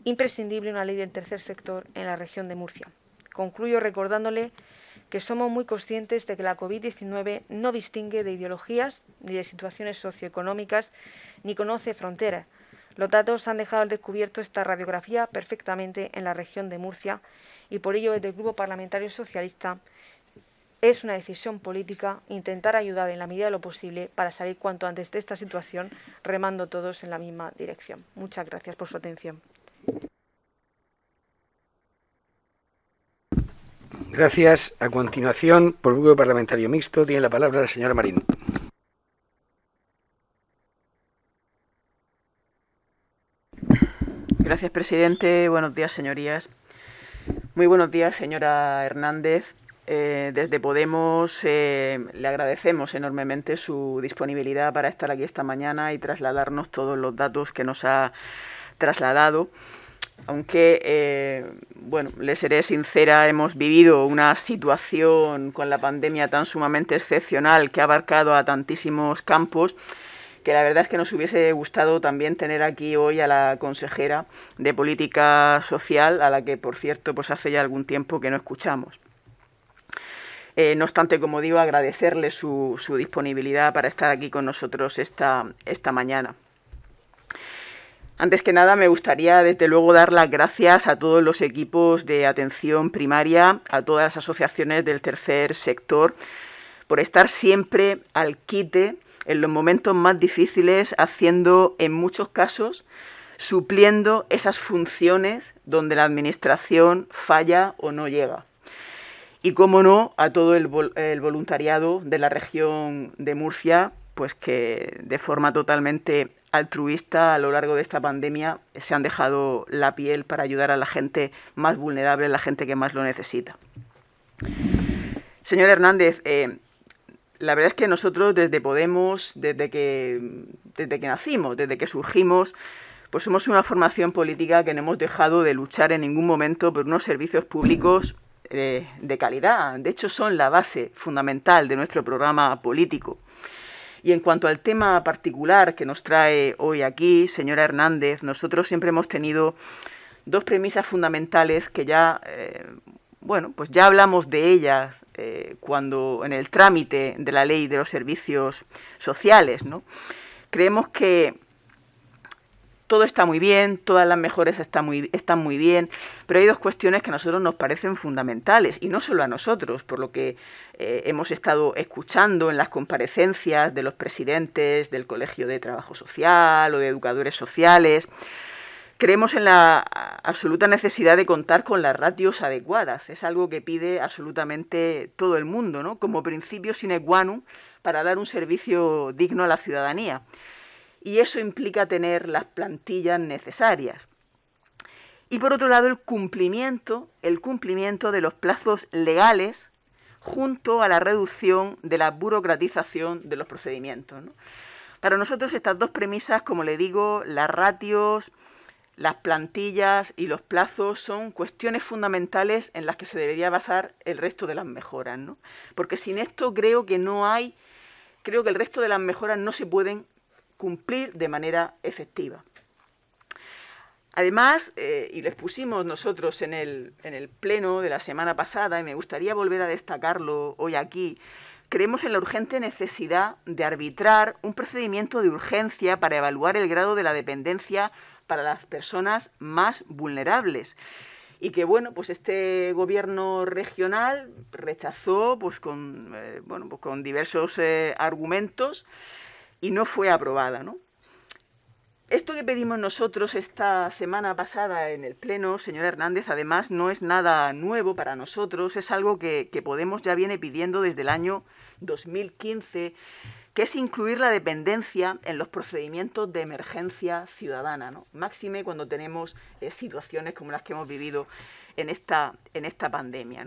imprescindible una ley del tercer sector en la región de Murcia. Concluyo recordándole que somos muy conscientes de que la COVID-19 no distingue de ideologías ni de situaciones socioeconómicas ni conoce fronteras. Los datos han dejado al descubierto esta radiografía perfectamente en la región de Murcia y por ello desde el Grupo Parlamentario Socialista es una decisión política intentar ayudar en la medida de lo posible para salir cuanto antes de esta situación remando todos en la misma dirección. Muchas gracias por su atención. Gracias. A continuación, por Grupo Parlamentario Mixto, tiene la palabra la señora Marín. Gracias, presidente. Buenos días, señorías. Muy buenos días, señora Hernández. Eh, desde Podemos eh, le agradecemos enormemente su disponibilidad para estar aquí esta mañana y trasladarnos todos los datos que nos ha trasladado. Aunque, eh, bueno, le seré sincera, hemos vivido una situación con la pandemia tan sumamente excepcional que ha abarcado a tantísimos campos que la verdad es que nos hubiese gustado también tener aquí hoy a la consejera de Política Social, a la que, por cierto, pues hace ya algún tiempo que no escuchamos. Eh, no obstante, como digo, agradecerle su, disponibilidad para estar aquí con nosotros esta, esta mañana. Antes que nada, me gustaría desde luego dar las gracias a todos los equipos de atención primaria, a todas las asociaciones del tercer sector, por estar siempre al quite en los momentos más difíciles, haciendo en muchos casos, supliendo esas funciones donde la administración falla o no llega. Y cómo no, a todo el, voluntariado de la región de Murcia, pues que de forma totalmente altruista a lo largo de esta pandemia se han dejado la piel para ayudar a la gente más vulnerable, la gente que más lo necesita. Señor Hernández, eh, la verdad es que nosotros desde Podemos, desde que, desde que nacimos, desde que surgimos, pues somos una formación política que no hemos dejado de luchar en ningún momento por unos servicios públicos eh, de calidad. De hecho, son la base fundamental de nuestro programa político. Y en cuanto al tema particular que nos trae hoy aquí, señora Hernández, nosotros siempre hemos tenido dos premisas fundamentales que ya, eh, bueno, pues ya hablamos de ellas eh, cuando en el trámite de la ley de los servicios sociales, Creemos que todo está muy bien, todas las mejores están muy, bien, pero hay dos cuestiones que a nosotros nos parecen fundamentales, y no solo a nosotros, por lo que eh, hemos estado escuchando en las comparecencias de los presidentes del Colegio de Trabajo Social o de Educadores Sociales, Creemos en la absoluta necesidad de contar con las ratios adecuadas. Es algo que pide absolutamente todo el mundo, ¿no? como principio sine qua non para dar un servicio digno a la ciudadanía. Y eso implica tener las plantillas necesarias. Y por otro lado, el cumplimiento, el cumplimiento de los plazos legales junto a la reducción de la burocratización de los procedimientos. Para nosotros estas dos premisas, como le digo, las ratios, las plantillas y los plazos son cuestiones fundamentales en las que se debería basar el resto de las mejoras, Porque sin esto creo que no hay, creo que el resto de las mejoras no se pueden cumplir de manera efectiva. Además, eh, y les pusimos nosotros en el, en el pleno de la semana pasada, y me gustaría volver a destacarlo hoy aquí, creemos en la urgente necesidad de arbitrar un procedimiento de urgencia para evaluar el grado de la dependencia para las personas más vulnerables y que bueno pues este gobierno regional rechazó pues con eh, bueno pues, con diversos eh, argumentos y no fue aprobada esto que pedimos nosotros esta semana pasada en el pleno señor Hernández además no es nada nuevo para nosotros es algo que Podemos ya viene pidiendo desde el año 2015 que es incluir la dependencia en los procedimientos de emergencia ciudadana, ¿no? máxime cuando tenemos eh, situaciones como las que hemos vivido en esta, en esta pandemia.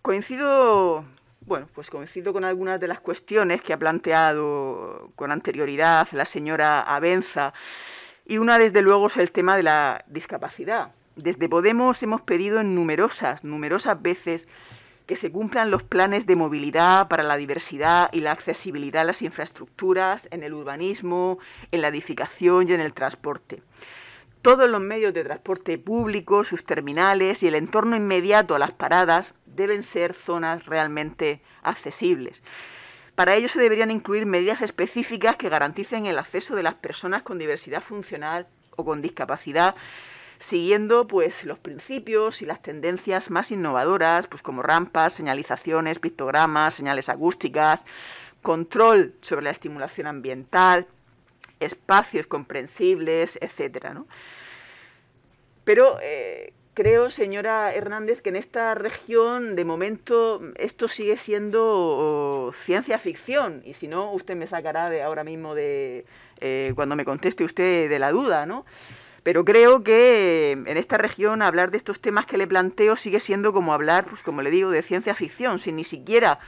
Coincido, bueno, pues coincido con algunas de las cuestiones que ha planteado con anterioridad la señora Abenza, y una, desde luego, es el tema de la discapacidad. Desde Podemos hemos pedido en numerosas, numerosas veces que se cumplan los planes de movilidad para la diversidad y la accesibilidad a las infraestructuras, en el urbanismo, en la edificación y en el transporte. Todos los medios de transporte público, sus terminales y el entorno inmediato a las paradas deben ser zonas realmente accesibles. Para ello se deberían incluir medidas específicas que garanticen el acceso de las personas con diversidad funcional o con discapacidad siguiendo pues los principios y las tendencias más innovadoras, pues como rampas, señalizaciones, pictogramas, señales acústicas, control sobre la estimulación ambiental, espacios comprensibles, etcétera. Pero eh, creo, señora Hernández, que en esta región, de momento, esto sigue siendo ciencia ficción. Y si no, usted me sacará de ahora mismo de eh, cuando me conteste usted de la duda, ¿no? Pero creo que em, en esta región hablar de estos temas que le planteo sigue siendo como hablar, pues como le digo, de ciencia ficción, si ni siquiera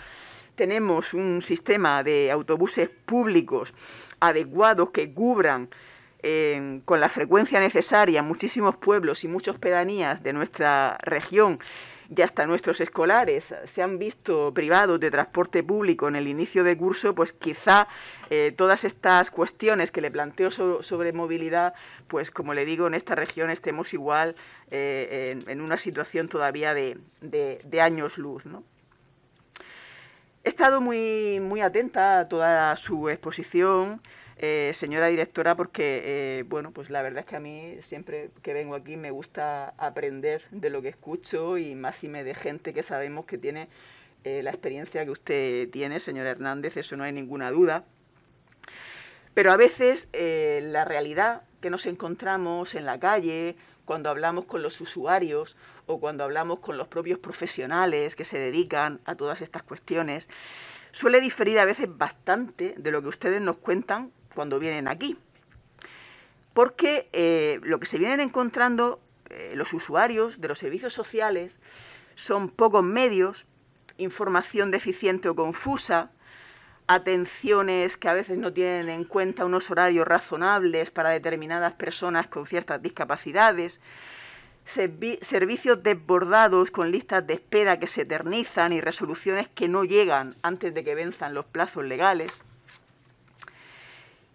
tenemos un sistema de autobuses públicos adecuados que cubran em, con la frecuencia necesaria muchísimos pueblos y muchas pedanías de nuestra región ya hasta nuestros escolares se han visto privados de transporte público en el inicio de curso, pues quizá eh, todas estas cuestiones que le planteo sobre, movilidad, pues como le digo, en esta región estemos igual eh, en, una situación todavía de, años luz. He estado muy, muy atenta a toda su exposición. Eh, señora directora, porque, eh, bueno, pues la verdad es que a mí siempre que vengo aquí me gusta aprender de lo que escucho y más si me de gente que sabemos que tiene eh, la experiencia que usted tiene, señor Hernández, eso no hay ninguna duda. Pero a veces la realidad que nos encontramos en la calle, cuando hablamos con los usuarios o cuando hablamos con los propios profesionales que se dedican a todas estas cuestiones, suele diferir a veces bastante de lo que ustedes nos cuentan cuando vienen aquí. Porque eh, lo que se vienen encontrando eh, los usuarios de los servicios sociales son pocos medios, información deficiente o confusa, atenciones que a veces no tienen en cuenta unos horarios razonables para determinadas personas con ciertas discapacidades, servicios desbordados con listas de espera que se eternizan y resoluciones que no llegan antes de que venzan los plazos legales.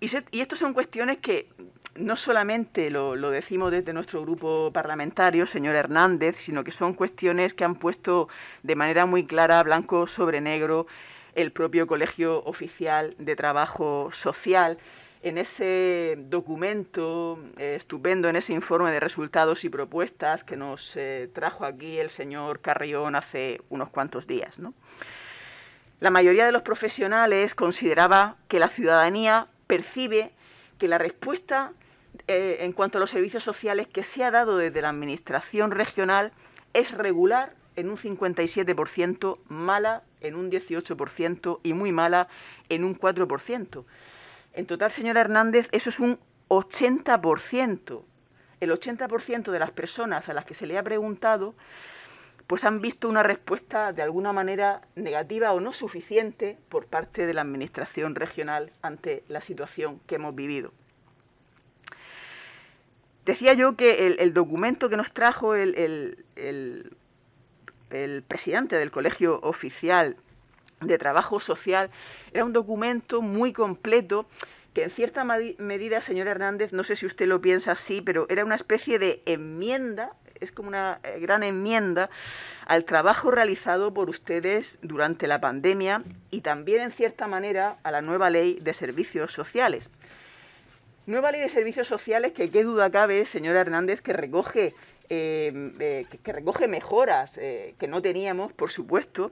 Y, estas son cuestiones que no solamente lo, decimos desde nuestro grupo parlamentario, señor Hernández, sino que son cuestiones que han puesto de manera muy clara, blanco sobre negro, el propio Colegio Oficial de Trabajo Social. En ese documento eh, estupendo, en ese informe de resultados y propuestas que nos eh, trajo aquí el señor Carrión hace unos cuantos días, ¿no? La mayoría de los profesionales consideraba que la ciudadanía percibe que la respuesta eh, en cuanto a los servicios sociales que se ha dado desde la Administración regional es regular en un 57%, mala en un 18% y muy mala en un 4%. En total, señora Hernández, eso es un 80%. El 80% de las personas a las que se le ha preguntado pues han visto una respuesta de alguna manera negativa o no suficiente por parte de la Administración regional ante la situación que hemos vivido. Decía yo que el, documento que nos trajo el, el presidente del Colegio Oficial de Trabajo Social era un documento muy completo que en cierta medida, señor Hernández, no sé si usted lo piensa así, pero era una especie de enmienda es como una eh, gran enmienda al trabajo realizado por ustedes durante la pandemia y también, en cierta manera, a la nueva ley de servicios sociales. Nueva ley de servicios sociales que qué duda cabe, señora Hernández, que recoge, eh, eh, que, recoge mejoras que no teníamos, por supuesto.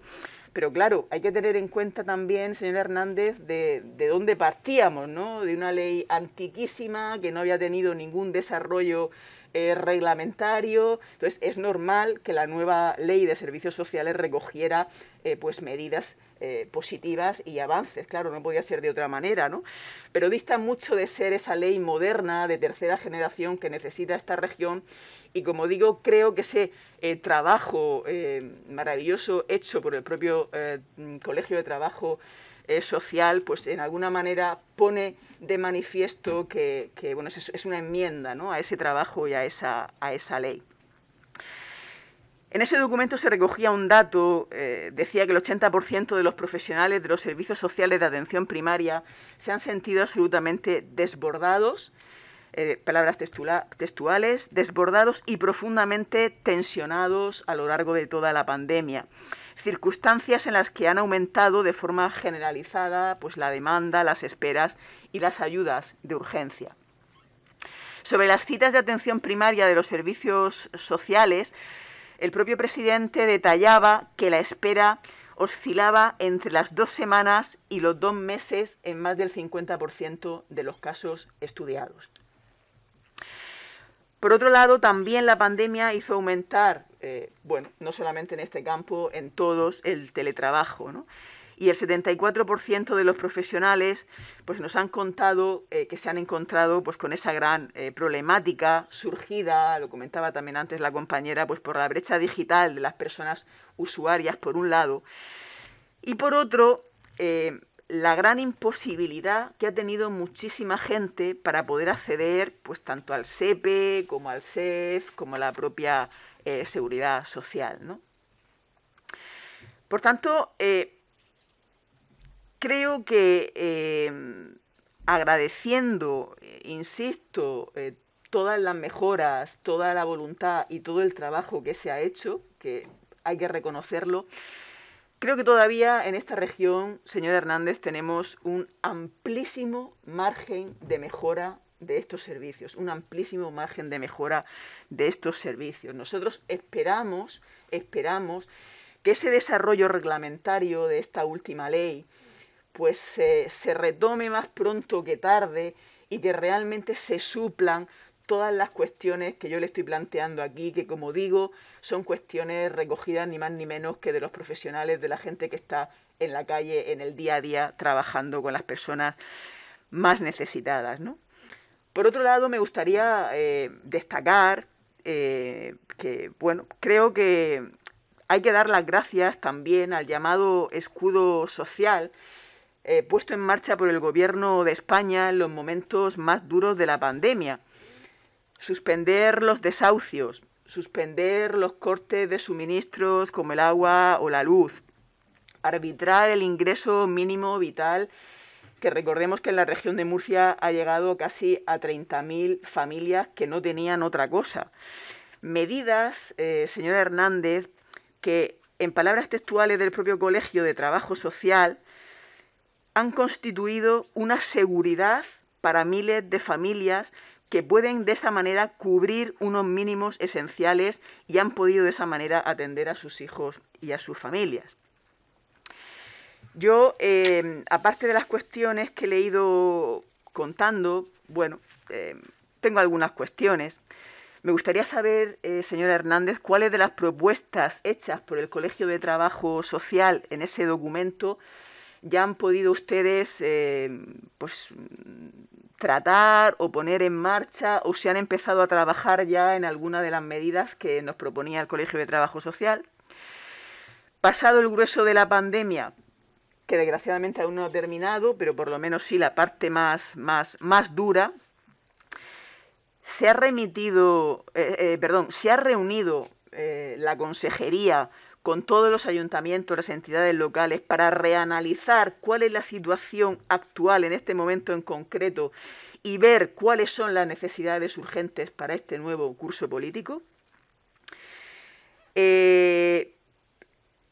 Pero claro, hay que tener en cuenta también, señora Hernández, de, de, dónde partíamos, ¿no? De una ley antiquísima que no había tenido ningún desarrollo reglamentario. Entonces, es normal que la nueva ley de servicios sociales recogiera eh, pues, medidas eh, positivas y avances, claro, no podía ser de otra manera, ¿no? Pero dista mucho de ser esa ley moderna de tercera generación que necesita esta región y como digo, creo que ese eh, trabajo maravilloso hecho por el propio Colegio de Trabajo social, pues en alguna manera pone de manifiesto que, bueno, es, una enmienda ¿no? a ese trabajo y a esa, ley. En ese documento se recogía un dato, eh, decía que el 80% de los profesionales de los servicios sociales de atención primaria se han sentido absolutamente desbordados, eh, palabras textuales, desbordados y profundamente tensionados a lo largo de toda la pandemia circunstancias en las que han aumentado de forma generalizada pues, la demanda, las esperas y las ayudas de urgencia. Sobre las citas de atención primaria de los servicios sociales, el propio presidente detallaba que la espera oscilaba entre las dos semanas y los dos meses en más del 50% de los casos estudiados. Por otro lado, también la pandemia hizo aumentar eh, bueno, no solamente en este campo, en todos, el teletrabajo, Y el 74% de los profesionales pues, nos han contado eh, que se han encontrado pues, con esa gran eh, problemática surgida, lo comentaba también antes la compañera, pues, por la brecha digital de las personas usuarias, por un lado, y por otro, la gran imposibilidad que ha tenido muchísima gente para poder acceder pues tanto al SEPE e, como al SEF, como a la propia eh, seguridad social. ¿no? Por tanto, eh, creo que eh, agradeciendo, insisto, todas las mejoras, toda la voluntad y todo el trabajo que se ha hecho, que hay que reconocerlo, Creo que todavía en esta región, señor Hernández, tenemos un amplísimo margen de mejora de estos servicios, un amplísimo margen de mejora de estos servicios. Nosotros esperamos, esperamos que ese desarrollo reglamentario de esta última ley pues eh, se retome más pronto que tarde y que realmente se suplan todas las cuestiones que yo le estoy planteando aquí, que como digo, son cuestiones recogidas ni más ni menos que de los profesionales, de la gente que está en la calle, en el día a día, trabajando con las personas más necesitadas, ¿no? Por otro lado, me gustaría eh, destacar eh, que, bueno, creo que hay que dar las gracias también al llamado escudo social eh, puesto en marcha por el gobierno de España en los momentos más duros de la pandemia. Suspender los desahucios, suspender los cortes de suministros como el agua o la luz, arbitrar el ingreso mínimo vital que recordemos que en la región de Murcia ha llegado casi a 30.000 familias que no tenían otra cosa. Medidas, eh, señora Hernández, que en palabras textuales del propio Colegio de Trabajo Social han constituido una seguridad para miles de familias que pueden de esta manera cubrir unos mínimos esenciales y han podido de esa manera atender a sus hijos y a sus familias. Yo, em, aparte de las cuestiones que he ido contando, bueno, em, tengo algunas cuestiones. Me gustaría saber, eh, señora Hernández, cuáles de las propuestas hechas por el Colegio de Trabajo Social en ese documento ya han podido ustedes em, pues, tratar o poner en marcha o se han empezado a trabajar ya en alguna de las medidas que nos proponía el Colegio de Trabajo Social. Pasado el grueso de la pandemia, que desgraciadamente aún no ha terminado, pero por lo menos sí la parte más, más, más dura, se ha remitido, eh, eh, perdón, se ha reunido eh, la consejería con todos los ayuntamientos, las entidades locales, para reanalizar cuál es la situación actual en este momento en concreto y ver cuáles son las necesidades urgentes para este nuevo curso político.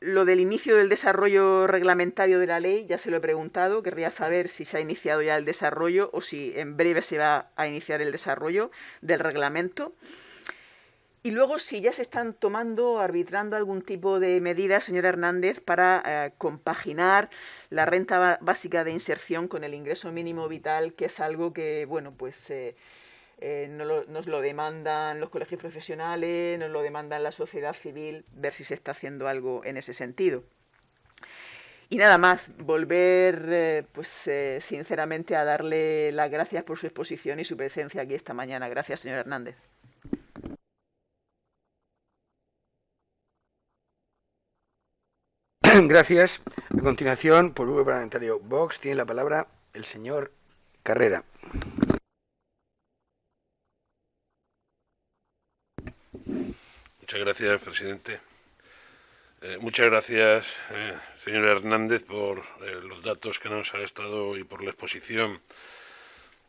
Lo del inicio del desarrollo reglamentario de la ley, ya se lo he preguntado, querría saber si se ha iniciado ya el desarrollo o si en breve se va a iniciar el desarrollo del reglamento. Y luego si ya se están tomando, o arbitrando algún tipo de medidas, señora Hernández, para eh, compaginar la renta básica de inserción con el ingreso mínimo vital, que es algo que, bueno, pues... Eh, eh, nos, lo, demandan los colegios profesionales, nos lo demandan la sociedad civil, ver si se está haciendo algo en ese sentido. Y nada más, volver eh, pues eh, sinceramente a darle las gracias por su exposición y su presencia aquí esta mañana. Gracias, señor Hernández. *clears throat* Gracias. A continuación, por Grupo Parlamentario Vox, tiene la palabra el señor Carrera. Muchas gracias, presidente. Eh, muchas gracias, eh, señor Hernández, por eh, los datos que nos ha estado y por la exposición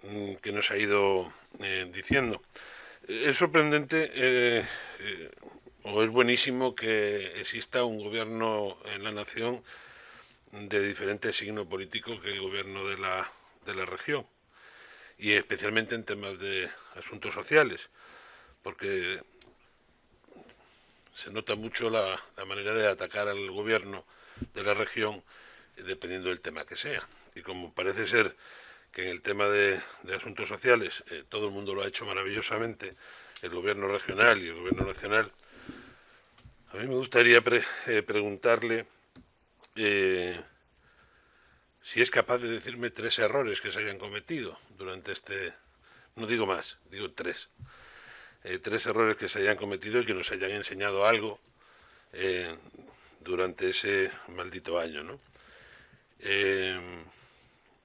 mm, que nos ha ido diciendo. Es sorprendente o es buenísimo que exista un gobierno en la nación de diferente signo político que el gobierno de la, de la región y especialmente en temas de asuntos sociales, porque se nota mucho la, manera de atacar al gobierno de la región eh, dependiendo del tema que sea. Y como parece ser que en el tema de, asuntos sociales eh, todo el mundo lo ha hecho maravillosamente, el gobierno regional y el gobierno nacional, a mí me gustaría eh, preguntarle si es capaz de decirme tres errores que se hayan cometido durante este, no digo más, digo tres. Eh, tres errores que se hayan cometido y que nos hayan enseñado algo eh, durante ese maldito año. Eh,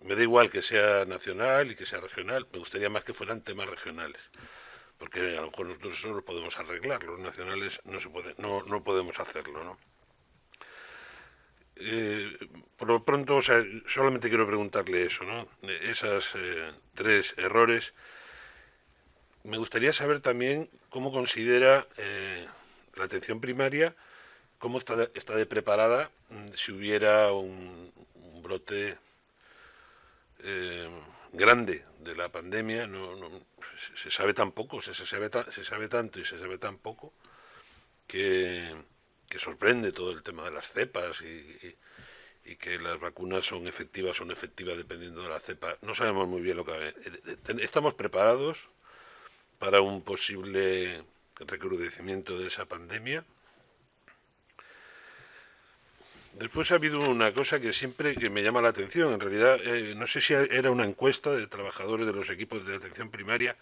me da igual que sea nacional y que sea regional, me gustaría más que fueran temas regionales, porque a lo mejor nosotros solo podemos arreglar, los nacionales no, se puede, no, podemos hacerlo. por lo pronto, solamente quiero preguntarle eso, ¿no? Esas tres errores me gustaría saber también cómo considera eh, la atención primaria, cómo está de, está de preparada mm, si hubiera un, brote eh, grande de la pandemia. No, se sabe tan poco, se, sabe se sabe tanto y se sabe tan poco que, sorprende todo el tema de las cepas y, que las vacunas son efectivas o no efectivas dependiendo de la cepa. No sabemos muy bien lo que... Eh, estamos preparados para un posible recrudecimiento de esa pandemia. Después ha habido una cosa que siempre que me llama la atención. En realidad, eh, no sé si era una encuesta de trabajadores de los equipos de atención primaria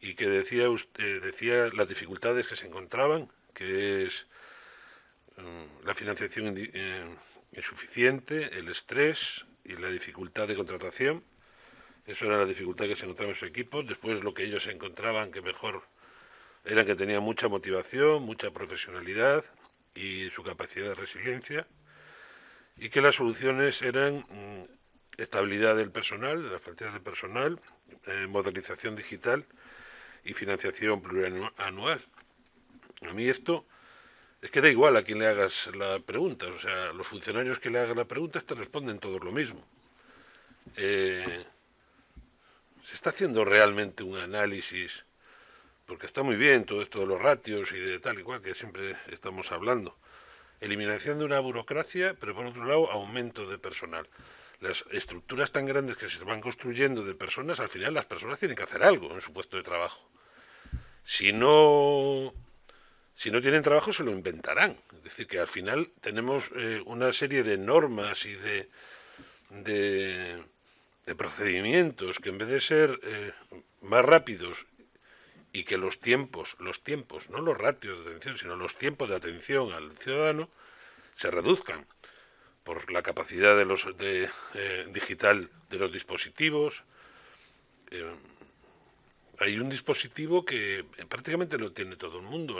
y que decía, eh, decía las dificultades que se encontraban, que es mm, la financiación eh, insuficiente, el estrés y la dificultad de contratación. Eso era la dificultad que se encontraba en su equipo. Después lo que ellos encontraban que mejor era que tenía mucha motivación, mucha profesionalidad y su capacidad de resiliencia. Y que las soluciones eran mm, estabilidad del personal, de las plantillas de personal, eh, modernización digital y financiación plurianual. A mí esto es que da igual a quién le hagas la pregunta. O sea, los funcionarios que le hagan la pregunta te responden todos lo mismo. Eh, ¿Se está haciendo realmente un análisis? Porque está muy bien todo esto de los ratios y de tal y cual que siempre estamos hablando. Eliminación de una burocracia, pero por otro lado, aumento de personal. Las estructuras tan grandes que se van construyendo de personas, al final las personas tienen que hacer algo en su puesto de trabajo. Si no si no tienen trabajo se lo inventarán. Es decir, que al final tenemos eh, una serie de normas y de, de procedimientos que en vez de ser eh, más rápidos y que los tiempos, los tiempos, no los ratios de atención, sino los tiempos de atención al ciudadano, se reduzcan por la capacidad de los de, eh, digital de los dispositivos. Eh, hay un dispositivo que prácticamente lo tiene todo el mundo,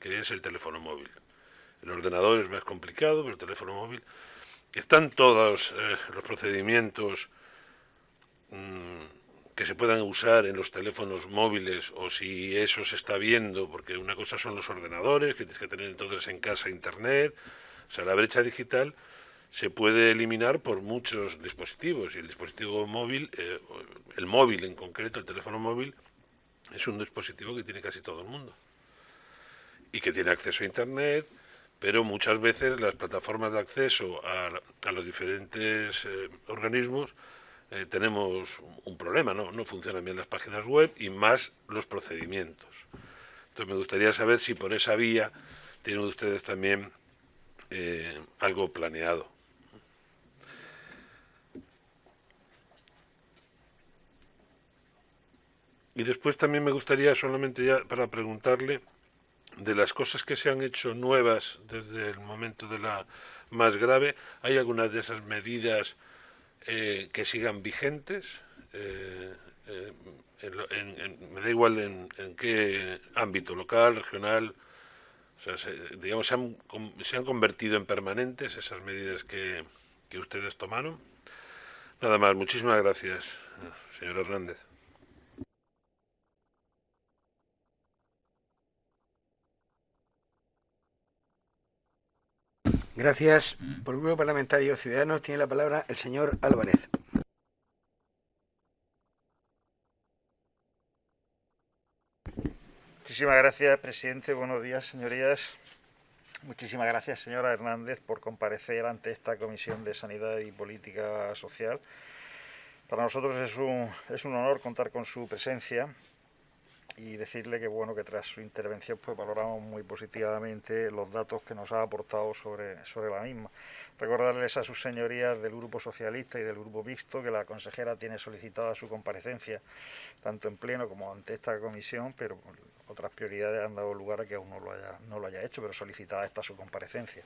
que es el teléfono móvil. El ordenador es más complicado, pero el teléfono móvil. Están todos los procedimientos Mm, que se puedan usar en los teléfonos móviles o si eso se está viendo, porque una cosa son los ordenadores, que tienes que tener entonces en casa internet, o sea, la brecha digital se puede eliminar por muchos dispositivos y el dispositivo móvil, eh, el móvil en concreto, el teléfono móvil, es un dispositivo que tiene casi todo el mundo y que tiene acceso a internet, pero muchas veces las plataformas de acceso a, los diferentes eh, organismos eh, tenemos un problema, ¿no? No funcionan bien las páginas web y más los procedimientos. Entonces me gustaría saber si por esa vía tienen ustedes también eh, algo planeado. Y después también me gustaría solamente ya para preguntarle de las cosas que se han hecho nuevas desde el momento de la más grave, ¿hay algunas de esas medidas eh, que sigan vigentes, eh, eh, me da igual en, qué ámbito, local, regional, se, digamos, se han, convertido en permanentes esas medidas que ustedes tomaron. Nada más, muchísimas gracias, señor Hernández. Gracias. Por el Grupo Parlamentario Ciudadanos tiene la palabra el señor Álvarez. Muchísimas gracias, presidente. Buenos días, señorías. Muchísimas gracias, señora Hernández, por comparecer ante esta Comisión de Sanidad y Política Social. Para nosotros es un, es un honor contar con su presencia y decirle que bueno que tras su intervención pues valoramos muy positivamente los datos que nos ha aportado sobre, sobre la misma. Recordarles a sus señorías del Grupo Socialista y del Grupo Visto que la consejera tiene solicitada su comparecencia tanto en pleno como ante esta comisión, pero otras prioridades han dado lugar a que aún no lo haya, no lo haya hecho, pero solicitada está su comparecencia.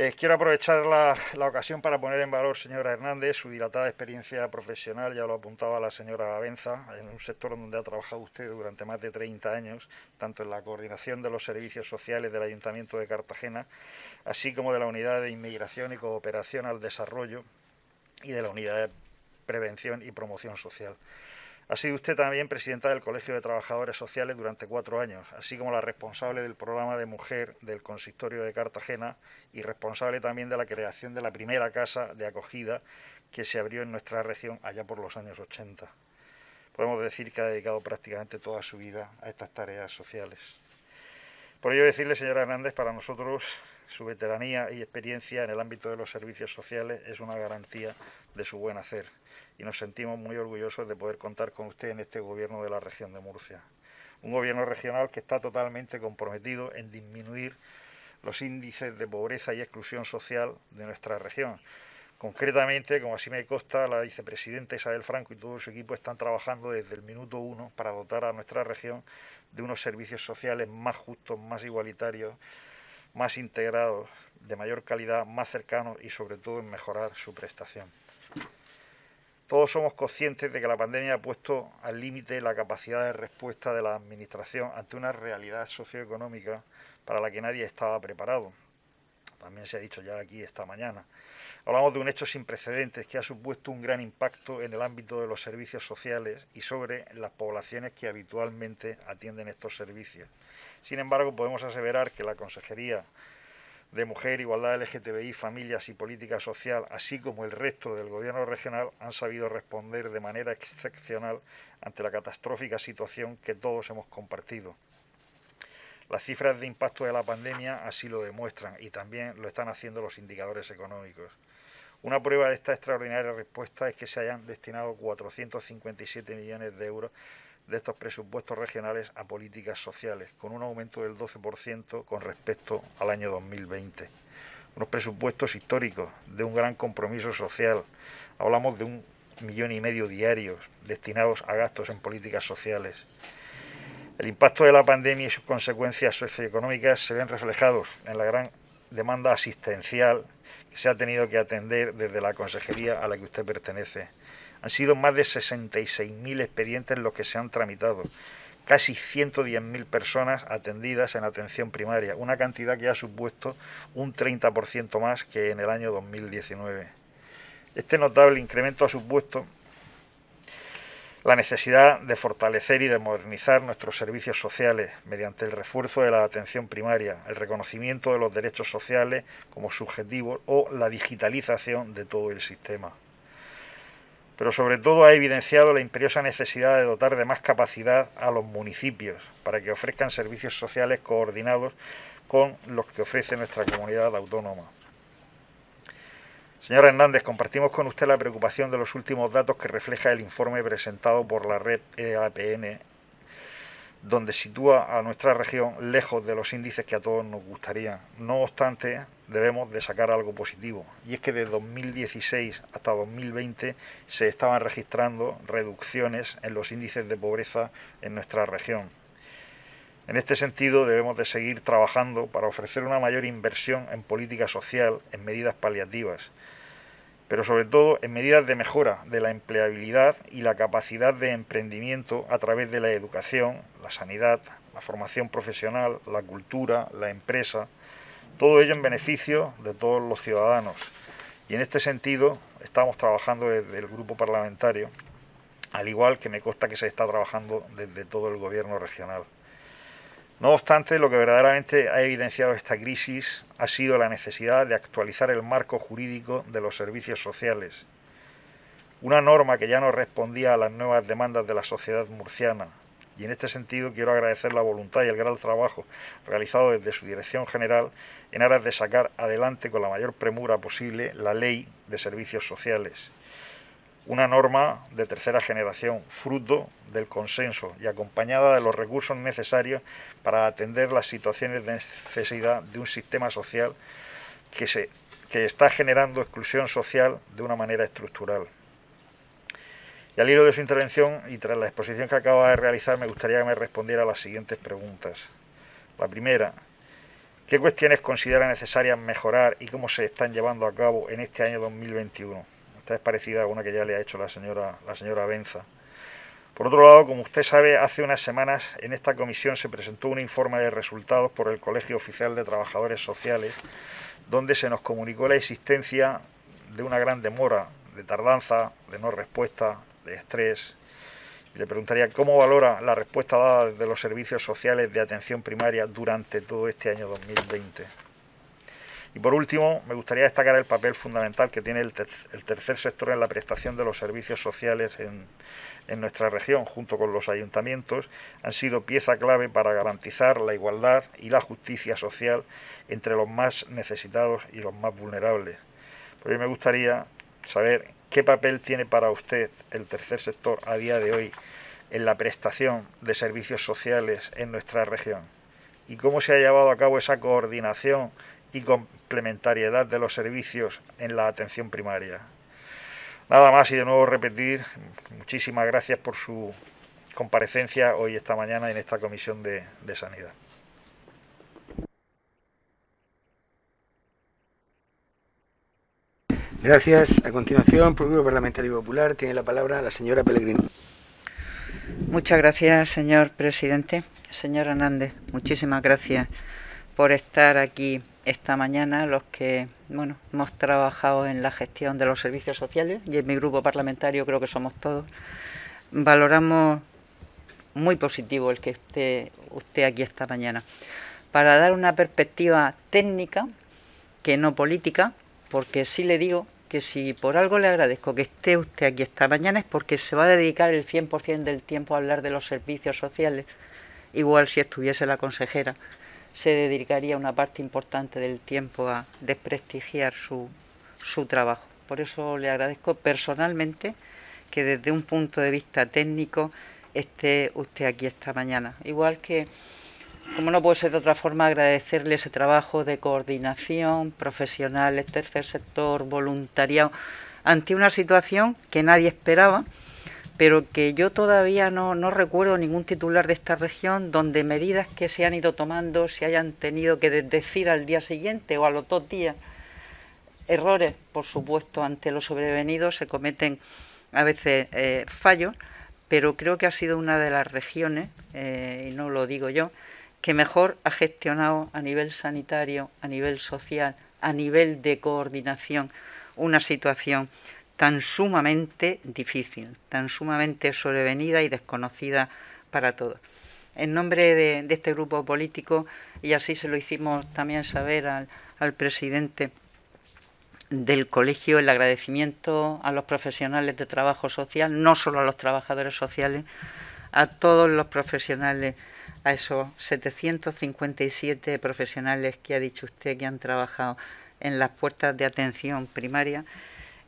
Eh, quiero aprovechar la, ocasión para poner en valor, señora Hernández, su dilatada experiencia profesional, ya lo apuntaba la señora Avenza– en un sector donde ha trabajado usted durante más de 30 años, tanto en la coordinación de los servicios sociales del Ayuntamiento de Cartagena, así como de la Unidad de Inmigración y Cooperación al Desarrollo y de la Unidad de Prevención y Promoción Social. Ha sido usted también presidenta del Colegio de Trabajadores Sociales durante cuatro años, así como la responsable del programa de mujer del Consistorio de Cartagena y responsable también de la creación de la primera casa de acogida que se abrió en nuestra región allá por los años 80. Podemos decir que ha dedicado prácticamente toda su vida a estas tareas sociales. Por ello decirle, señora Hernández, para nosotros su veteranía y experiencia en el ámbito de los servicios sociales es una garantía de su buen hacer y nos sentimos muy orgullosos de poder contar con usted en este gobierno de la región de Murcia. Un gobierno regional que está totalmente comprometido en disminuir los índices de pobreza y exclusión social de nuestra región. Concretamente, como así me consta, la vicepresidenta Isabel Franco y todo su equipo están trabajando desde el minuto uno para dotar a nuestra región de unos servicios sociales más justos, más igualitarios, más integrados, de mayor calidad, más cercanos y sobre todo en mejorar su prestación. Todos somos conscientes de que la pandemia ha puesto al límite la capacidad de respuesta de la Administración ante una realidad socioeconómica para la que nadie estaba preparado. También se ha dicho ya aquí esta mañana. Hablamos de un hecho sin precedentes que ha supuesto un gran impacto en el ámbito de los servicios sociales y sobre las poblaciones que habitualmente atienden estos servicios. Sin embargo, podemos aseverar que la Consejería de Mujer, Igualdad LGTBI, Familias y Política Social, así como el resto del Gobierno regional, han sabido responder de manera excepcional ante la catastrófica situación que todos hemos compartido. Las cifras de impacto de la pandemia así lo demuestran y también lo están haciendo los indicadores económicos. Una prueba de esta extraordinaria respuesta es que se hayan destinado 457 millones de euros de estos presupuestos regionales a políticas sociales, con un aumento del 12% con respecto al año 2020. Unos presupuestos históricos de un gran compromiso social. Hablamos de un millón y medio diarios destinados a gastos en políticas sociales. El impacto de la pandemia y sus consecuencias socioeconómicas se ven reflejados en la gran demanda asistencial que se ha tenido que atender desde la consejería a la que usted pertenece han sido más de 66.000 expedientes los que se han tramitado, casi 110.000 personas atendidas en atención primaria, una cantidad que ha supuesto un 30% más que en el año 2019. Este notable incremento ha supuesto la necesidad de fortalecer y de modernizar nuestros servicios sociales mediante el refuerzo de la atención primaria, el reconocimiento de los derechos sociales como subjetivos o la digitalización de todo el sistema pero sobre todo ha evidenciado la imperiosa necesidad de dotar de más capacidad a los municipios para que ofrezcan servicios sociales coordinados con los que ofrece nuestra comunidad autónoma. señor Hernández, compartimos con usted la preocupación de los últimos datos que refleja el informe presentado por la red EAPN, donde sitúa a nuestra región lejos de los índices que a todos nos gustaría. No obstante, debemos de sacar algo positivo. Y es que de 2016 hasta 2020 se estaban registrando reducciones en los índices de pobreza en nuestra región. En este sentido, debemos de seguir trabajando para ofrecer una mayor inversión en política social, en medidas paliativas, pero sobre todo en medidas de mejora de la empleabilidad y la capacidad de emprendimiento a través de la educación, la sanidad, la formación profesional, la cultura, la empresa, todo ello en beneficio de todos los ciudadanos. Y en este sentido estamos trabajando desde el grupo parlamentario, al igual que me consta que se está trabajando desde todo el gobierno regional. No obstante, lo que verdaderamente ha evidenciado esta crisis ha sido la necesidad de actualizar el marco jurídico de los servicios sociales. Una norma que ya no respondía a las nuevas demandas de la sociedad murciana, y en este sentido quiero agradecer la voluntad y el gran trabajo realizado desde su Dirección General en aras de sacar adelante con la mayor premura posible la Ley de Servicios Sociales, una norma de tercera generación, fruto del consenso y acompañada de los recursos necesarios para atender las situaciones de necesidad de un sistema social que, se, está generando exclusión social de una manera estructural. Y al hilo de su intervención y tras la exposición que acaba de realizar, me gustaría que me respondiera a las siguientes preguntas. La primera, ¿qué cuestiones considera necesarias mejorar y cómo se están llevando a cabo en este año 2021? Esta es parecida a una que ya le ha hecho la señora, la señora Benza. Por otro lado, como usted sabe, hace unas semanas en esta comisión se presentó un informe de resultados por el Colegio Oficial de Trabajadores Sociales, donde se nos comunicó la existencia de una gran demora, de tardanza, de no respuesta estrés. le preguntaría cómo valora la respuesta dada de los servicios sociales de atención primaria durante todo este año 2020. Y por último, me gustaría destacar el papel fundamental que tiene el, tercer sector en la prestación de los servicios sociales en, nuestra región, junto con los ayuntamientos. Han sido pieza clave para garantizar la igualdad y la justicia social entre los más necesitados y los más vulnerables. Por pues me gustaría saber ¿Qué papel tiene para usted el tercer sector a día de hoy en la prestación de servicios sociales en nuestra región? ¿Y cómo se ha llevado a cabo esa coordinación y complementariedad de los servicios en la atención primaria? Nada más y de nuevo repetir, muchísimas gracias por su comparecencia hoy esta mañana en esta comisión de, sanidad. Gracias. A continuación, por el Grupo Parlamentario Popular, tiene la palabra la señora Pellegrino. Muchas gracias, señor presidente. Señor Hernández, muchísimas gracias por estar aquí esta mañana, los que bueno, hemos trabajado en la gestión de los servicios sociales y en mi grupo parlamentario creo que somos todos. Valoramos muy positivo el que esté usted aquí esta mañana para dar una perspectiva técnica, que no política, porque sí le digo que si por algo le agradezco que esté usted aquí esta mañana es porque se va a dedicar el 100% del tiempo a hablar de los servicios sociales. Igual si estuviese la consejera, se dedicaría una parte importante del tiempo a desprestigiar su, su trabajo. Por eso le agradezco personalmente que desde un punto de vista técnico esté usted aquí esta mañana. Igual que como no puede ser de otra forma, agradecerle ese trabajo de coordinación, profesionales, tercer sector, voluntariado, ante una situación que nadie esperaba, pero que yo todavía no, recuerdo ningún titular de esta región donde medidas que se han ido tomando se hayan tenido que decir al día siguiente o a los dos días. Errores, por supuesto, ante los sobrevenidos, se cometen a veces eh, fallos, pero creo que ha sido una de las regiones, eh, y no lo digo yo, que mejor ha gestionado a nivel sanitario, a nivel social, a nivel de coordinación una situación tan sumamente difícil, tan sumamente sobrevenida y desconocida para todos. En nombre de, este grupo político, y así se lo hicimos también saber al presidente del colegio, el agradecimiento a los profesionales de trabajo social, no solo a los trabajadores sociales, a todos los profesionales a esos 757 profesionales que ha dicho usted que han trabajado en las puertas de atención primaria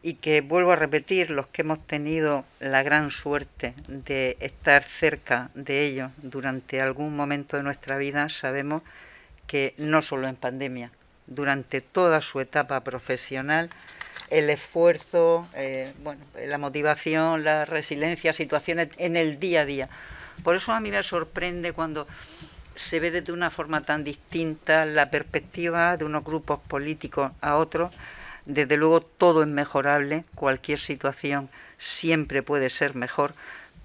y que vuelvo a repetir, los que hemos tenido la gran suerte de estar cerca de ellos durante algún momento de nuestra vida, sabemos que no solo en pandemia, durante toda su etapa profesional, el esfuerzo, eh, bueno, la motivación, la resiliencia, situaciones en el día a día por eso a mí me sorprende cuando se ve desde una forma tan distinta la perspectiva de unos grupos políticos a otros. Desde luego todo es mejorable, cualquier situación siempre puede ser mejor,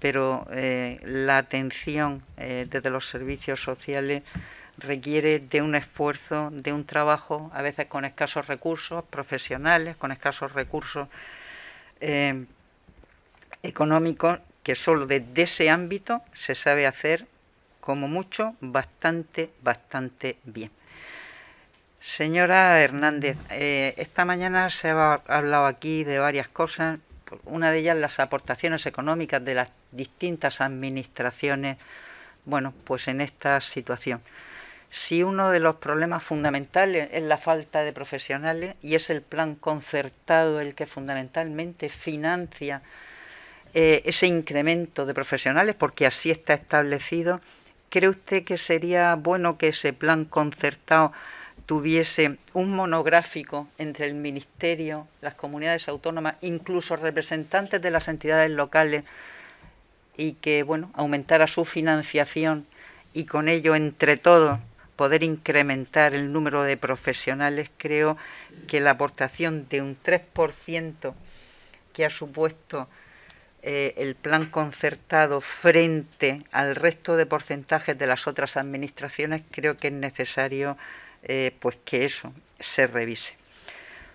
pero eh, la atención eh, desde los servicios sociales requiere de un esfuerzo, de un trabajo, a veces con escasos recursos profesionales, con escasos recursos eh, económicos, que solo desde ese ámbito se sabe hacer, como mucho, bastante, bastante bien. Señora Hernández, eh, esta mañana se ha hablado aquí de varias cosas, una de ellas las aportaciones económicas de las distintas administraciones, bueno, pues en esta situación. Si uno de los problemas fundamentales es la falta de profesionales y es el plan concertado el que fundamentalmente financia eh, ese incremento de profesionales, porque así está establecido, ¿cree usted que sería bueno que ese plan concertado tuviese un monográfico entre el Ministerio, las comunidades autónomas, incluso representantes de las entidades locales, y que bueno, aumentara su financiación y con ello entre todos poder incrementar el número de profesionales, creo que la aportación de un 3% que ha supuesto eh, el plan concertado frente al resto de porcentajes de las otras administraciones, creo que es necesario eh, pues que eso se revise.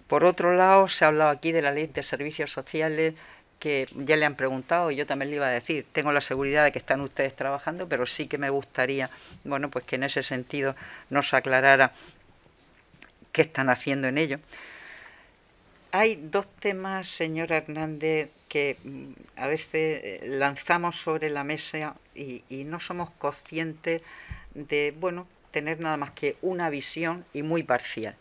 Por otro lado, se ha hablado aquí de la ley de servicios sociales que ya le han preguntado y yo también le iba a decir, tengo la seguridad de que están ustedes trabajando, pero sí que me gustaría, bueno, pues que en ese sentido nos aclarara qué están haciendo en ello. Hay dos temas, señora Hernández, que mm, a veces eh, lanzamos sobre la mesa y, no somos conscientes de, bueno, tener nada más que una visión y muy parcial.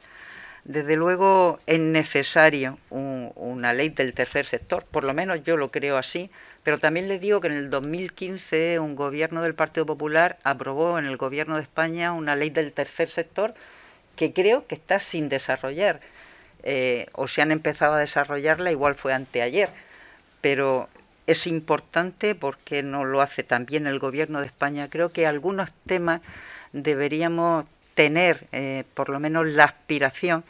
Desde luego es necesario una ley del tercer sector, por lo menos yo lo creo así, pero también les digo que en el 2015 un gobierno del Partido Popular aprobó en el gobierno de España una ley del tercer sector que creo que está sin desarrollar, eh, o se han empezado a desarrollarla, igual fue anteayer pero es importante porque no lo hace también el gobierno de España. Creo que algunos temas deberíamos tener eh, por lo menos la aspiración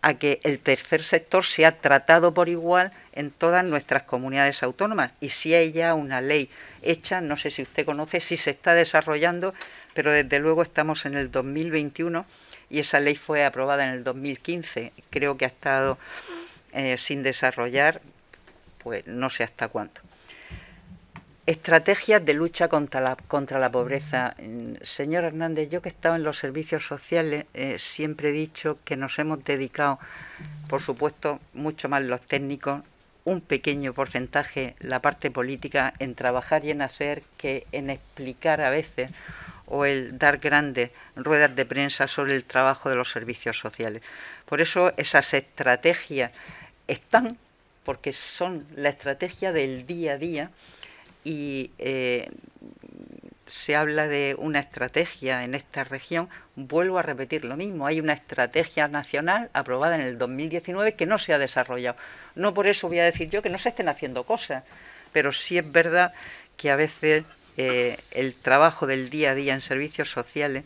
a que el tercer sector sea tratado por igual en todas nuestras comunidades autónomas. Y si hay ya una ley hecha, no sé si usted conoce, si se está desarrollando, pero desde luego estamos en el 2021 y esa ley fue aprobada en el 2015. Creo que ha estado eh, sin desarrollar pues no sé hasta cuánto. Estrategias de lucha contra la, contra la pobreza. Mm, señor Hernández, yo que he estado en los servicios sociales eh, siempre he dicho que nos hemos dedicado, por supuesto, mucho más los técnicos, un pequeño porcentaje la parte política en trabajar y en hacer que en explicar a veces o el dar grandes ruedas de prensa sobre el trabajo de los servicios sociales. Por eso esas estrategias están, porque son la estrategia del día a día y eh, se habla de una estrategia en esta región, vuelvo a repetir lo mismo, hay una estrategia nacional aprobada en el 2019 que no se ha desarrollado. No por eso voy a decir yo que no se estén haciendo cosas, pero sí es verdad que a veces eh, el trabajo del día a día en servicios sociales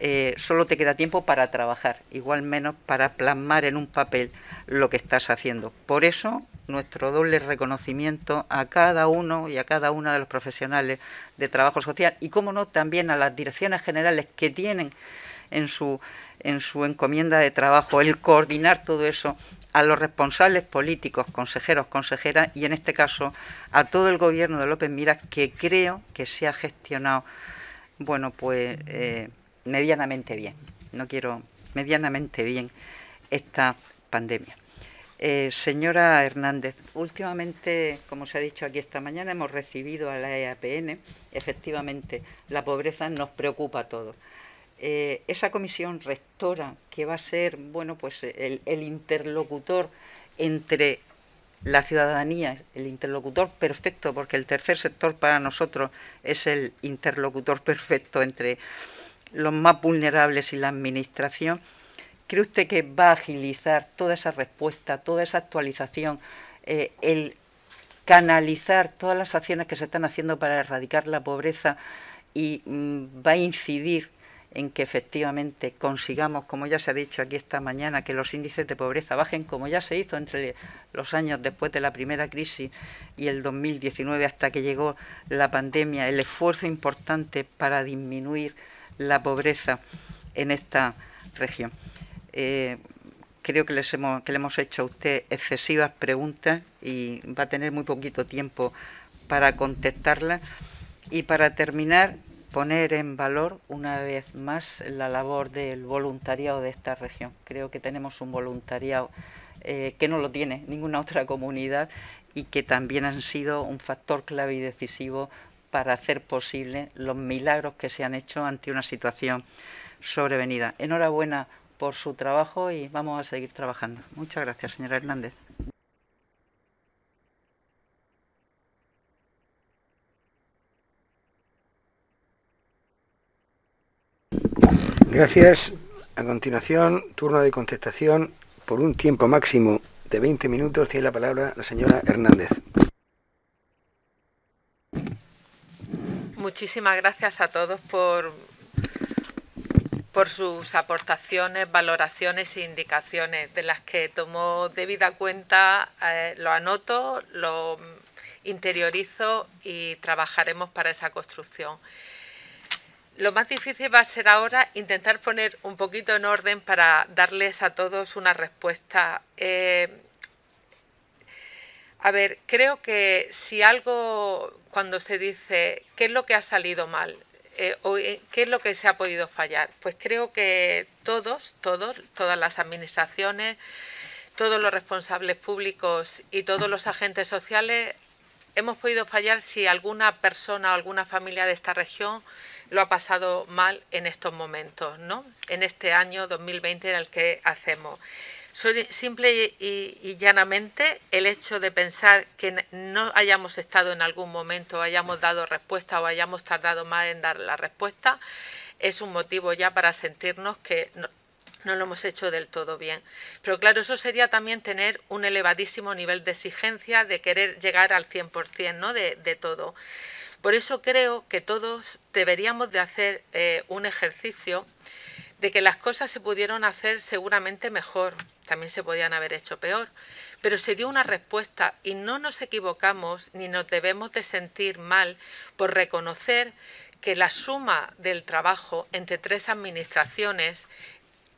eh, solo te queda tiempo para trabajar, igual menos para plasmar en un papel lo que estás haciendo. Por eso, nuestro doble reconocimiento a cada uno y a cada una de los profesionales de trabajo social y, cómo no, también a las direcciones generales que tienen en su, en su encomienda de trabajo el coordinar todo eso a los responsables políticos, consejeros, consejeras y en este caso a todo el gobierno de López Miras que creo que se ha gestionado bueno pues eh, medianamente bien, no quiero medianamente bien esta pandemia. Eh, señora Hernández, últimamente, como se ha dicho aquí esta mañana, hemos recibido a la EAPN. Efectivamente, la pobreza nos preocupa a todos. Eh, esa comisión rectora, que va a ser bueno, pues el, el interlocutor entre la ciudadanía, el interlocutor perfecto, porque el tercer sector para nosotros es el interlocutor perfecto entre los más vulnerables y la Administración, ¿cree usted que va a agilizar toda esa respuesta, toda esa actualización, eh, el canalizar todas las acciones que se están haciendo para erradicar la pobreza y mm, va a incidir en que efectivamente consigamos, como ya se ha dicho aquí esta mañana, que los índices de pobreza bajen, como ya se hizo entre los años después de la primera crisis y el 2019 hasta que llegó la pandemia, el esfuerzo importante para disminuir la pobreza en esta región. Eh, creo que, les hemos, que le hemos hecho a usted excesivas preguntas y va a tener muy poquito tiempo para contestarlas. Y para terminar, poner en valor una vez más la labor del voluntariado de esta región. Creo que tenemos un voluntariado eh, que no lo tiene ninguna otra comunidad y que también han sido un factor clave y decisivo para hacer posible los milagros que se han hecho ante una situación sobrevenida. Enhorabuena por su trabajo y vamos a seguir trabajando. Muchas gracias, señora Hernández. Gracias. A continuación, turno de contestación por un tiempo máximo de 20 minutos. Tiene la palabra la señora Hernández. Muchísimas gracias a todos por, por sus aportaciones, valoraciones e indicaciones, de las que tomo debida cuenta, eh, lo anoto, lo interiorizo y trabajaremos para esa construcción. Lo más difícil va a ser ahora intentar poner un poquito en orden para darles a todos una respuesta. Eh, a ver, creo que si algo, cuando se dice qué es lo que ha salido mal, eh, o eh, qué es lo que se ha podido fallar, pues creo que todos, todos, todas las administraciones, todos los responsables públicos y todos los agentes sociales hemos podido fallar si alguna persona o alguna familia de esta región lo ha pasado mal en estos momentos, ¿no? En este año 2020 en el que hacemos simple y, llanamente el hecho de pensar que no hayamos estado en algún momento, hayamos dado respuesta o hayamos tardado más en dar la respuesta, es un motivo ya para sentirnos que no, lo hemos hecho del todo bien. Pero claro, eso sería también tener un elevadísimo nivel de exigencia, de querer llegar al 100% ¿no? de, todo. Por eso creo que todos deberíamos de hacer eh, un ejercicio de que las cosas se pudieron hacer seguramente mejor, también se podían haber hecho peor, pero se dio una respuesta y no nos equivocamos ni nos debemos de sentir mal por reconocer que la suma del trabajo entre tres administraciones,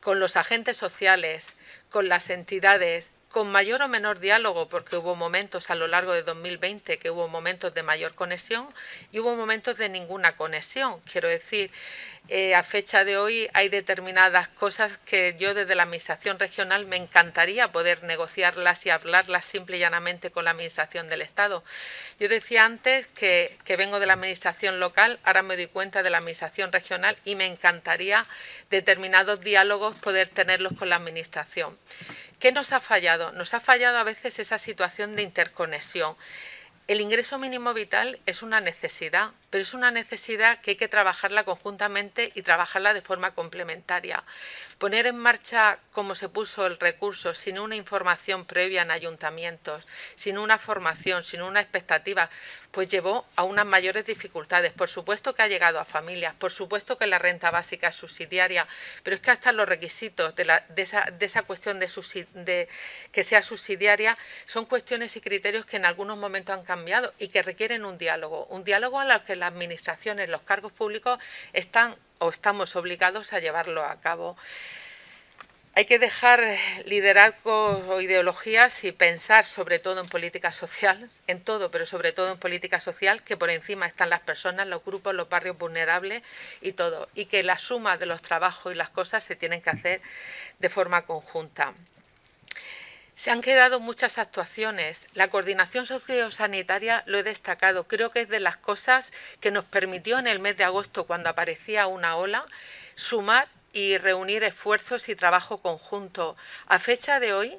con los agentes sociales, con las entidades con mayor o menor diálogo, porque hubo momentos a lo largo de 2020 que hubo momentos de mayor conexión y hubo momentos de ninguna conexión. Quiero decir, eh, a fecha de hoy hay determinadas cosas que yo desde la Administración regional me encantaría poder negociarlas y hablarlas simple y llanamente con la Administración del Estado. Yo decía antes que, que vengo de la Administración local, ahora me doy cuenta de la Administración regional y me encantaría determinados diálogos poder tenerlos con la Administración. ¿Qué nos ha fallado? Nos ha fallado a veces esa situación de interconexión. El ingreso mínimo vital es una necesidad, pero es una necesidad que hay que trabajarla conjuntamente y trabajarla de forma complementaria. Poner en marcha, como se puso el recurso, sin una información previa en ayuntamientos, sin una formación, sin una expectativa, pues llevó a unas mayores dificultades. Por supuesto que ha llegado a familias, por supuesto que la renta básica es subsidiaria, pero es que hasta los requisitos de, la, de, esa, de esa, cuestión de, que sea subsidiaria son cuestiones y criterios que en algunos momentos han cambiado y que requieren un diálogo, un diálogo al que las administraciones, los cargos públicos están o estamos obligados a llevarlo a cabo. Hay que dejar eh, liderazgos o ideologías y pensar sobre todo en política social, en todo, pero sobre todo en política social, que por encima están las personas, los grupos, los barrios vulnerables y todo, y que la suma de los trabajos y las cosas se tienen que hacer de forma conjunta. Se han quedado muchas actuaciones. La coordinación sociosanitaria lo he destacado. Creo que es de las cosas que nos permitió en el mes de agosto, cuando aparecía una ola, sumar y reunir esfuerzos y trabajo conjunto. A fecha de hoy,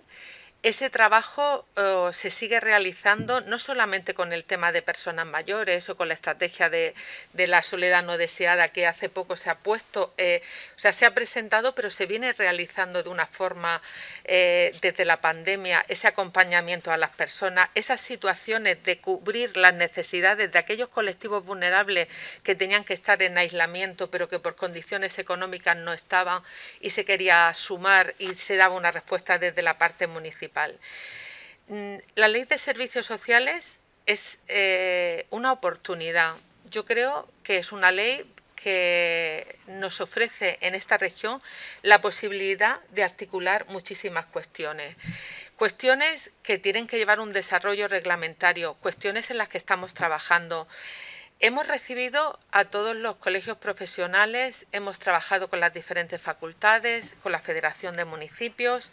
ese trabajo eh, se sigue realizando no solamente con el tema de personas mayores o con la estrategia de, la soledad no deseada que hace poco se ha puesto, eh, o sea, se ha presentado, pero se viene realizando de una forma eh, desde la pandemia, ese acompañamiento a las personas, esas situaciones de cubrir las necesidades de aquellos colectivos vulnerables que tenían que estar en aislamiento, pero que por condiciones económicas no estaban y se quería sumar y se daba una respuesta desde la parte municipal Mm, la ley de servicios sociales es eh, una oportunidad. Yo creo que es una ley que nos ofrece en esta región la posibilidad de articular muchísimas cuestiones. Cuestiones que tienen que llevar un desarrollo reglamentario, cuestiones en las que estamos trabajando. Hemos recibido a todos los colegios profesionales, hemos trabajado con las diferentes facultades, con la Federación de Municipios.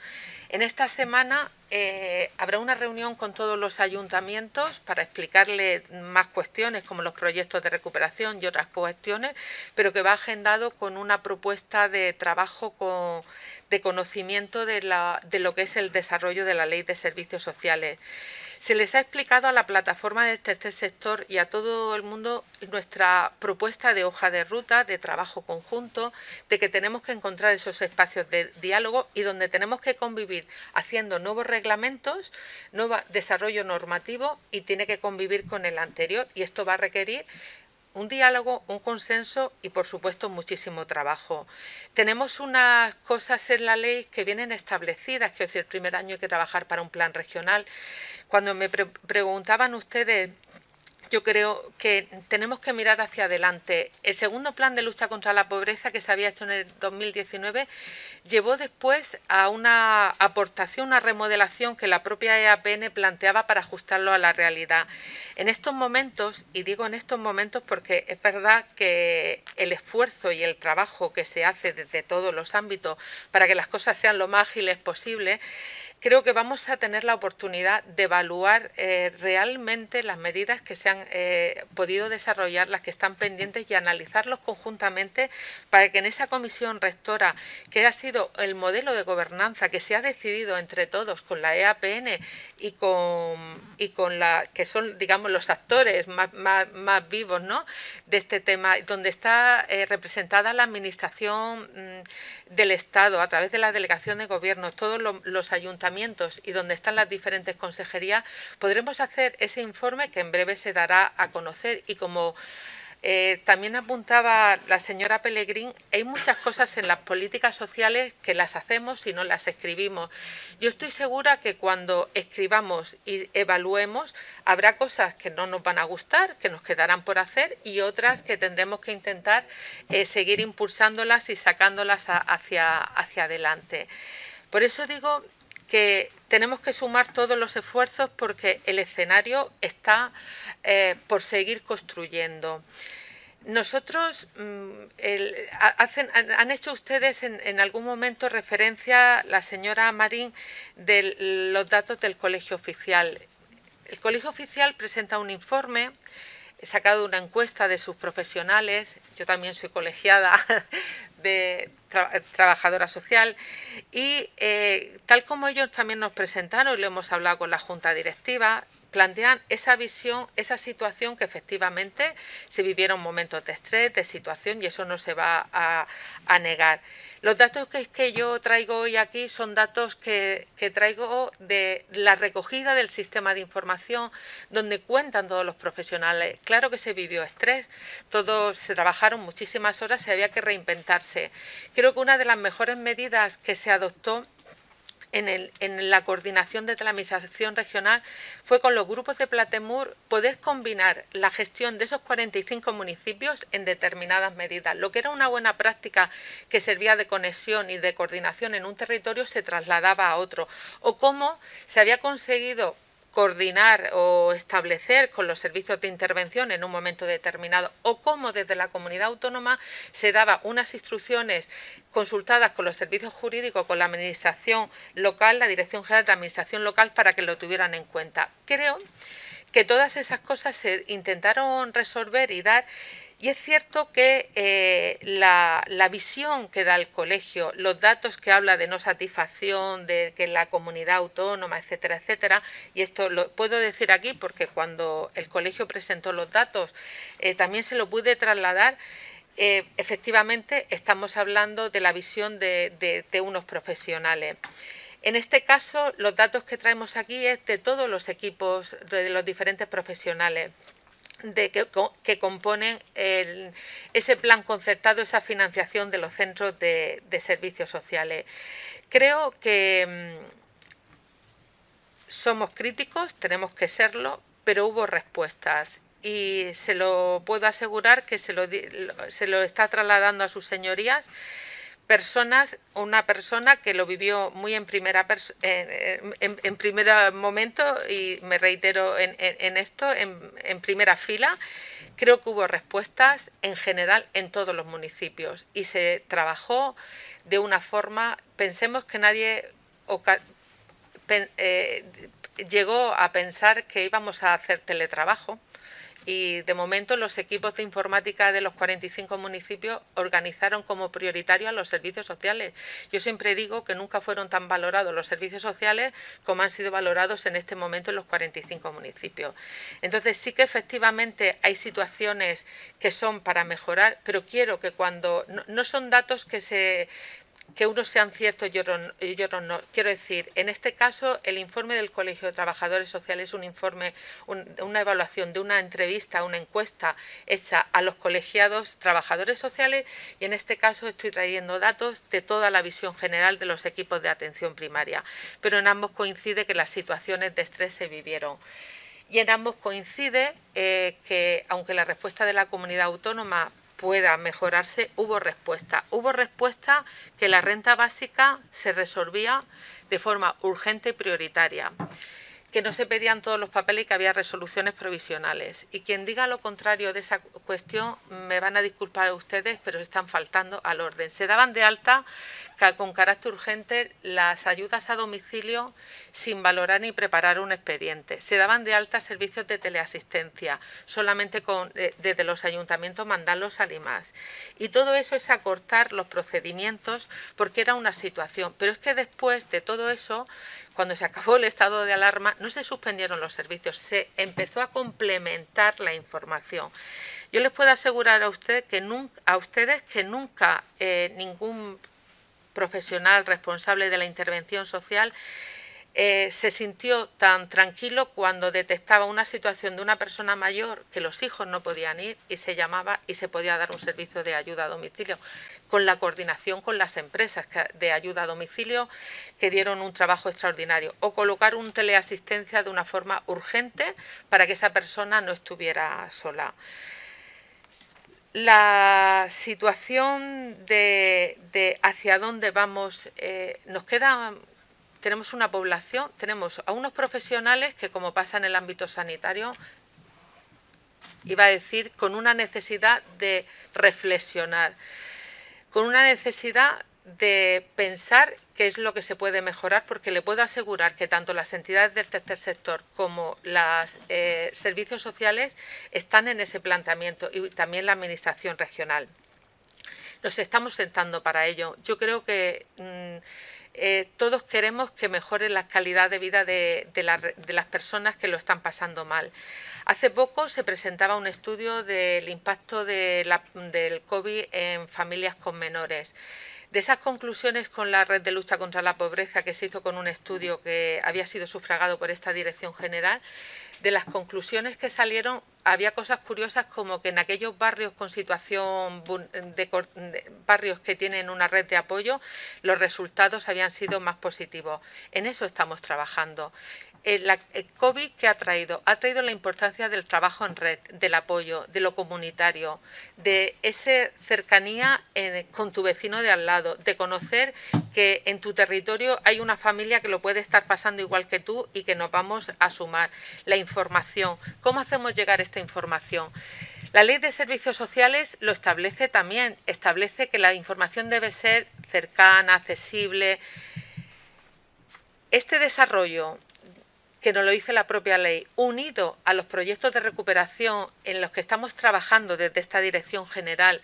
En esta semana eh, habrá una reunión con todos los ayuntamientos para explicarle más cuestiones como los proyectos de recuperación y otras cuestiones, pero que va agendado con una propuesta de trabajo de conocimiento de lo que es el desarrollo de la ley de servicios sociales. Se les ha explicado a la plataforma de tercer sector y a todo el mundo nuestra propuesta de hoja de ruta, de trabajo conjunto, de que tenemos que encontrar esos espacios de diálogo y donde tenemos que convivir haciendo nuevos reglamentos, nuevo desarrollo normativo y tiene que convivir con el anterior y esto va a requerir un diálogo, un consenso y por supuesto muchísimo trabajo. Tenemos unas cosas en la ley que vienen establecidas, que es decir, el primer año hay que trabajar para un plan regional. Cuando me preguntaban ustedes yo creo que tenemos que mirar hacia adelante. El segundo plan de lucha contra la pobreza que se había hecho en el 2019 llevó después a una aportación, una remodelación que la propia EAPN planteaba para ajustarlo a la realidad. En estos momentos, y digo en estos momentos porque es verdad que el esfuerzo y el trabajo que se hace desde todos los ámbitos para que las cosas sean lo más ágiles posible, creo que vamos a tener la oportunidad de evaluar eh, realmente las medidas que se han eh, podido desarrollar, las que están pendientes y analizarlos conjuntamente para que en esa comisión rectora, que ha sido el modelo de gobernanza que se ha decidido entre todos con la EAPN y con, y con la que son, digamos, los actores más, vivos ¿no? de este tema, donde está eh, representada la administración mm, del Estado a través de la delegación de gobierno, todos los ayuntamientos y donde están las diferentes consejerías, podremos hacer ese informe que en breve se dará a conocer y como eh, también apuntaba la señora Pellegrín, hay muchas cosas en las políticas sociales que las hacemos y no las escribimos. Yo estoy segura que cuando escribamos y evaluemos, habrá cosas que no nos van a gustar, que nos quedarán por hacer y otras que tendremos que intentar eh, seguir impulsándolas y sacándolas hacia, hacia adelante. Por eso digo que tenemos que sumar todos los esfuerzos porque el escenario está eh, por seguir construyendo. Nosotros, mm, han hecho ustedes en, en, algún momento referencia, la señora Marín, de los datos del colegio oficial. El colegio oficial presenta un informe he sacado una encuesta de sus profesionales, yo también soy colegiada *laughs* de trabajadora social, y eh, tal como ellos también nos presentaron lo hemos hablado con la Junta Directiva, plantean esa visión, esa situación que efectivamente se vivieron momentos de estrés, de situación, y eso no se va a, negar. Los datos que, que yo traigo hoy aquí son datos que, que, traigo de la recogida del sistema de información donde cuentan todos los profesionales. Claro que se vivió estrés, todos se trabajaron muchísimas horas, se había que reinventarse. Creo que una de las mejores medidas que se adoptó en, la coordinación de la regional fue con los grupos de Platemur poder combinar la gestión de esos 45 municipios en determinadas medidas. Lo que era una buena práctica que servía de conexión y de coordinación en un territorio se trasladaba a otro. O cómo se había conseguido coordinar o establecer con los servicios de intervención en un momento determinado o cómo desde la comunidad autónoma se daba unas instrucciones consultadas con los servicios jurídicos, con la administración local, la Dirección General de Administración Local para que lo tuvieran en cuenta. Creo que todas esas cosas se intentaron resolver y dar y es cierto que eh, la, visión que da el colegio, los datos que habla de no satisfacción, de que la comunidad autónoma, etcétera, etcétera, y esto lo puedo decir aquí porque cuando el colegio presentó los datos eh, también se lo pude trasladar, eh, efectivamente estamos hablando de la visión de unos profesionales. En este caso, los datos que traemos aquí es de todos los equipos, de los diferentes profesionales de que, que componen ese plan concertado, esa financiación de los centros de, servicios sociales. Creo que mm, somos críticos, tenemos que serlo, pero hubo respuestas y se lo puedo asegurar que se lo, se lo está trasladando a sus señorías personas, una persona que lo vivió muy en primera en, en, primer momento y me reitero en, en esto, en, primera fila. Creo que hubo respuestas en general en todos los municipios y se trabajó de una forma, pensemos que nadie eh, llegó a pensar que íbamos a hacer teletrabajo y de momento los equipos de informática de los 45 municipios organizaron como prioritario a los servicios sociales. Yo siempre digo que nunca fueron tan valorados los servicios sociales como han sido valorados en este momento en los 45 municipios. Entonces sí que efectivamente hay situaciones que son para mejorar, pero quiero que cuando no, no son datos que se que unos sean ciertos y otros, no. Quiero decir, en este caso, el informe del Colegio de Trabajadores Sociales es un informe, una evaluación de una entrevista, una encuesta hecha a los colegiados trabajadores sociales y en este caso estoy trayendo datos de toda la visión general de los equipos de atención primaria. Pero en ambos coincide que las situaciones de estrés se vivieron. Y en ambos coincide eh, que, aunque la respuesta de la comunidad autónoma pueda mejorarse, hubo respuesta. Hubo respuesta que la renta básica se resolvía de forma urgente y prioritaria, que no se pedían todos los papeles y que había resoluciones provisionales. Y quien diga lo contrario de esa cuestión, me van a disculpar ustedes, pero están faltando al orden. Se daban de alta con carácter urgente las ayudas a domicilio sin valorar ni preparar un expediente. Se daban de alta servicios de teleasistencia, solamente eh, desde los ayuntamientos mandarlos al IMAS. Y todo eso es acortar los procedimientos porque era una situación. Pero es que después de todo eso, cuando se acabó el estado de alarma, no se suspendieron los servicios, se empezó a complementar la información. Yo les puedo asegurar a, que a ustedes que nunca eh, ningún profesional responsable de la intervención social, eh, se sintió tan tranquilo cuando detectaba una situación de una persona mayor que los hijos no podían ir y se llamaba y se podía dar un servicio de ayuda a domicilio, con la coordinación con las empresas de ayuda a domicilio que dieron un trabajo extraordinario, o colocar un teleasistencia de una forma urgente para que esa persona no estuviera sola la situación de, hacia dónde vamos, eh, nos queda, tenemos una población, tenemos a unos profesionales que como pasa en el ámbito sanitario, iba a decir, con una necesidad de reflexionar, con una necesidad de pensar qué es lo que se puede mejorar, porque le puedo asegurar que tanto las entidades del tercer sector como los eh, servicios sociales están en ese planteamiento y también la Administración regional. Nos estamos sentando para ello. Yo creo que mm, eh, todos queremos que mejore la calidad de vida de, las personas que lo están pasando mal. Hace poco se presentaba un estudio del impacto del COVID en familias con menores. De esas conclusiones con la red de lucha contra la pobreza que se hizo con un estudio que había sido sufragado por esta Dirección General, de las conclusiones que salieron había cosas curiosas como que en aquellos barrios con situación de, barrios que tienen una red de apoyo los resultados habían sido más positivos. En eso estamos trabajando el, eh, eh, COVID que ha traído, ha traído la importancia del trabajo en red, del apoyo, de lo comunitario, de esa cercanía eh, con tu vecino de al lado, de conocer que en tu territorio hay una familia que lo puede estar pasando igual que tú y que nos vamos a sumar. La información, ¿cómo hacemos llegar esta información? La ley de servicios sociales lo establece también, establece que la información debe ser cercana, accesible. Este desarrollo que nos lo dice la propia ley, unido a los proyectos de recuperación en los que estamos trabajando desde esta dirección general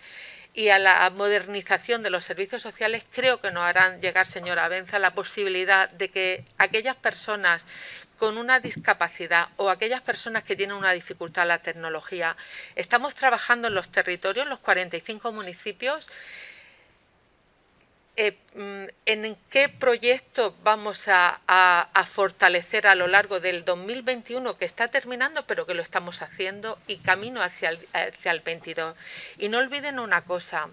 y a la modernización de los servicios sociales, creo que nos harán llegar, señora Benza, la posibilidad de que aquellas personas con una discapacidad o aquellas personas que tienen una dificultad en la tecnología. Estamos trabajando en los territorios, en los 45 municipios, eh, mm, en qué proyecto vamos a, fortalecer a lo largo del 2021 que está terminando, pero que lo estamos haciendo y camino hacia el, 2022. Y no olviden una cosa.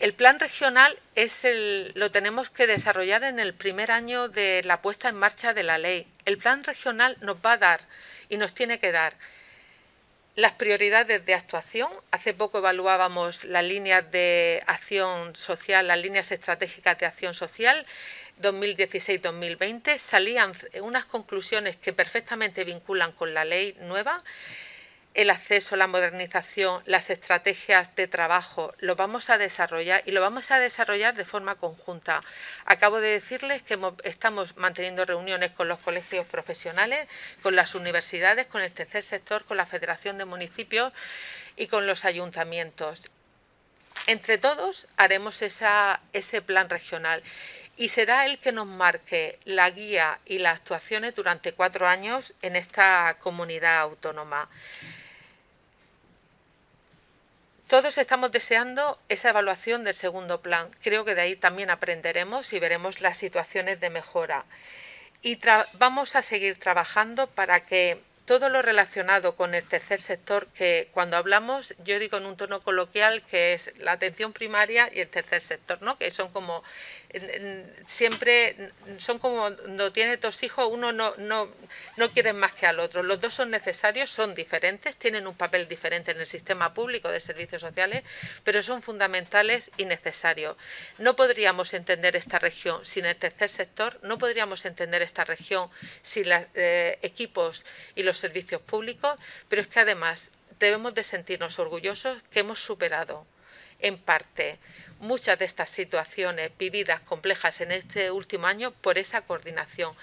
El plan regional es el, lo tenemos que desarrollar en el primer año de la puesta en marcha de la ley. El plan regional nos va a dar y nos tiene que dar las prioridades de actuación. Hace poco evaluábamos las líneas de acción social, las líneas estratégicas de acción social 2016-2020. Salían unas conclusiones que perfectamente vinculan con la ley nueva el acceso, la modernización, las estrategias de trabajo, lo vamos a desarrollar y lo vamos a desarrollar de forma conjunta. Acabo de decirles que estamos manteniendo reuniones con los colegios profesionales, con las universidades, con el tercer sector, con la Federación de Municipios y con los ayuntamientos. Entre todos haremos ese plan regional y será el que nos marque la guía y las actuaciones durante cuatro años en esta comunidad autónoma. Todos estamos deseando esa evaluación del segundo plan. Creo que de ahí también aprenderemos y veremos las situaciones de mejora. Y vamos a seguir trabajando para que todo lo relacionado con el tercer sector, que cuando hablamos, yo digo en un tono coloquial que es la atención primaria y el tercer sector, ¿no? que son como siempre son como cuando tiene dos hijos, uno no, no, no quiere más que al otro. Los dos son necesarios, son diferentes, tienen un papel diferente en el sistema público de servicios sociales, pero son fundamentales y necesarios. No podríamos entender esta región sin el tercer sector, no podríamos entender esta región sin los eh, equipos y los servicios públicos, pero es que además debemos de sentirnos orgullosos que hemos superado en parte muchas de estas situaciones vividas complejas en este último año por esa coordinación.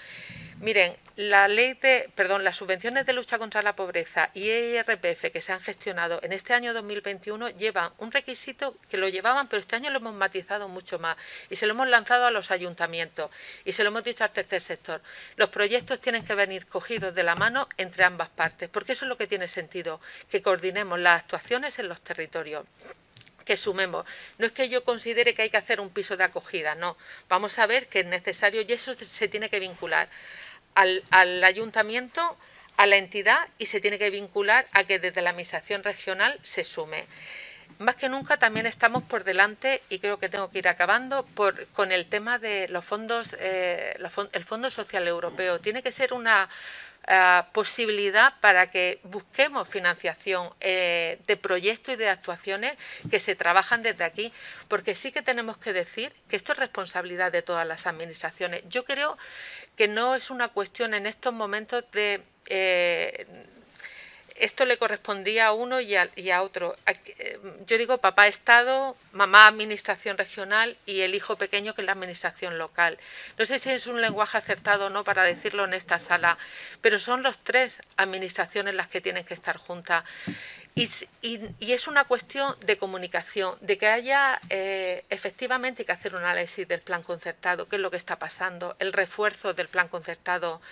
Miren, la ley de, perdón, las subvenciones de lucha contra la pobreza y e IRPF que se han gestionado en este año 2021 llevan un requisito que lo llevaban, pero este año lo hemos matizado mucho más y se lo hemos lanzado a los ayuntamientos y se lo hemos dicho al tercer sector. Los proyectos tienen que venir cogidos de la mano entre ambas partes, porque eso es lo que tiene sentido, que coordinemos las actuaciones en los territorios que sumemos. No es que yo considere que hay que hacer un piso de acogida, no. Vamos a ver que es necesario y eso se tiene que vincular al, al ayuntamiento, a la entidad y se tiene que vincular a que desde la administración regional se sume. Más que nunca también estamos por delante, y creo que tengo que ir acabando, por, con el tema de los fondos, eh, el Fondo Social Europeo. Tiene que ser una eh, posibilidad para que busquemos financiación eh, de proyectos y de actuaciones que se trabajan desde aquí, porque sí que tenemos que decir que esto es responsabilidad de todas las administraciones. Yo creo que no es una cuestión en estos momentos de eh, esto le correspondía a uno y a, otro. Eh, yo digo papá Estado, mamá Administración Regional y el hijo pequeño que es la Administración Local. No sé si es un lenguaje acertado o no para decirlo en esta sala, pero son los tres administraciones las que tienen que estar juntas. Y, es una cuestión de comunicación, de que haya eh, efectivamente que hacer un análisis del plan concertado, qué es lo que está pasando, el refuerzo del plan concertado,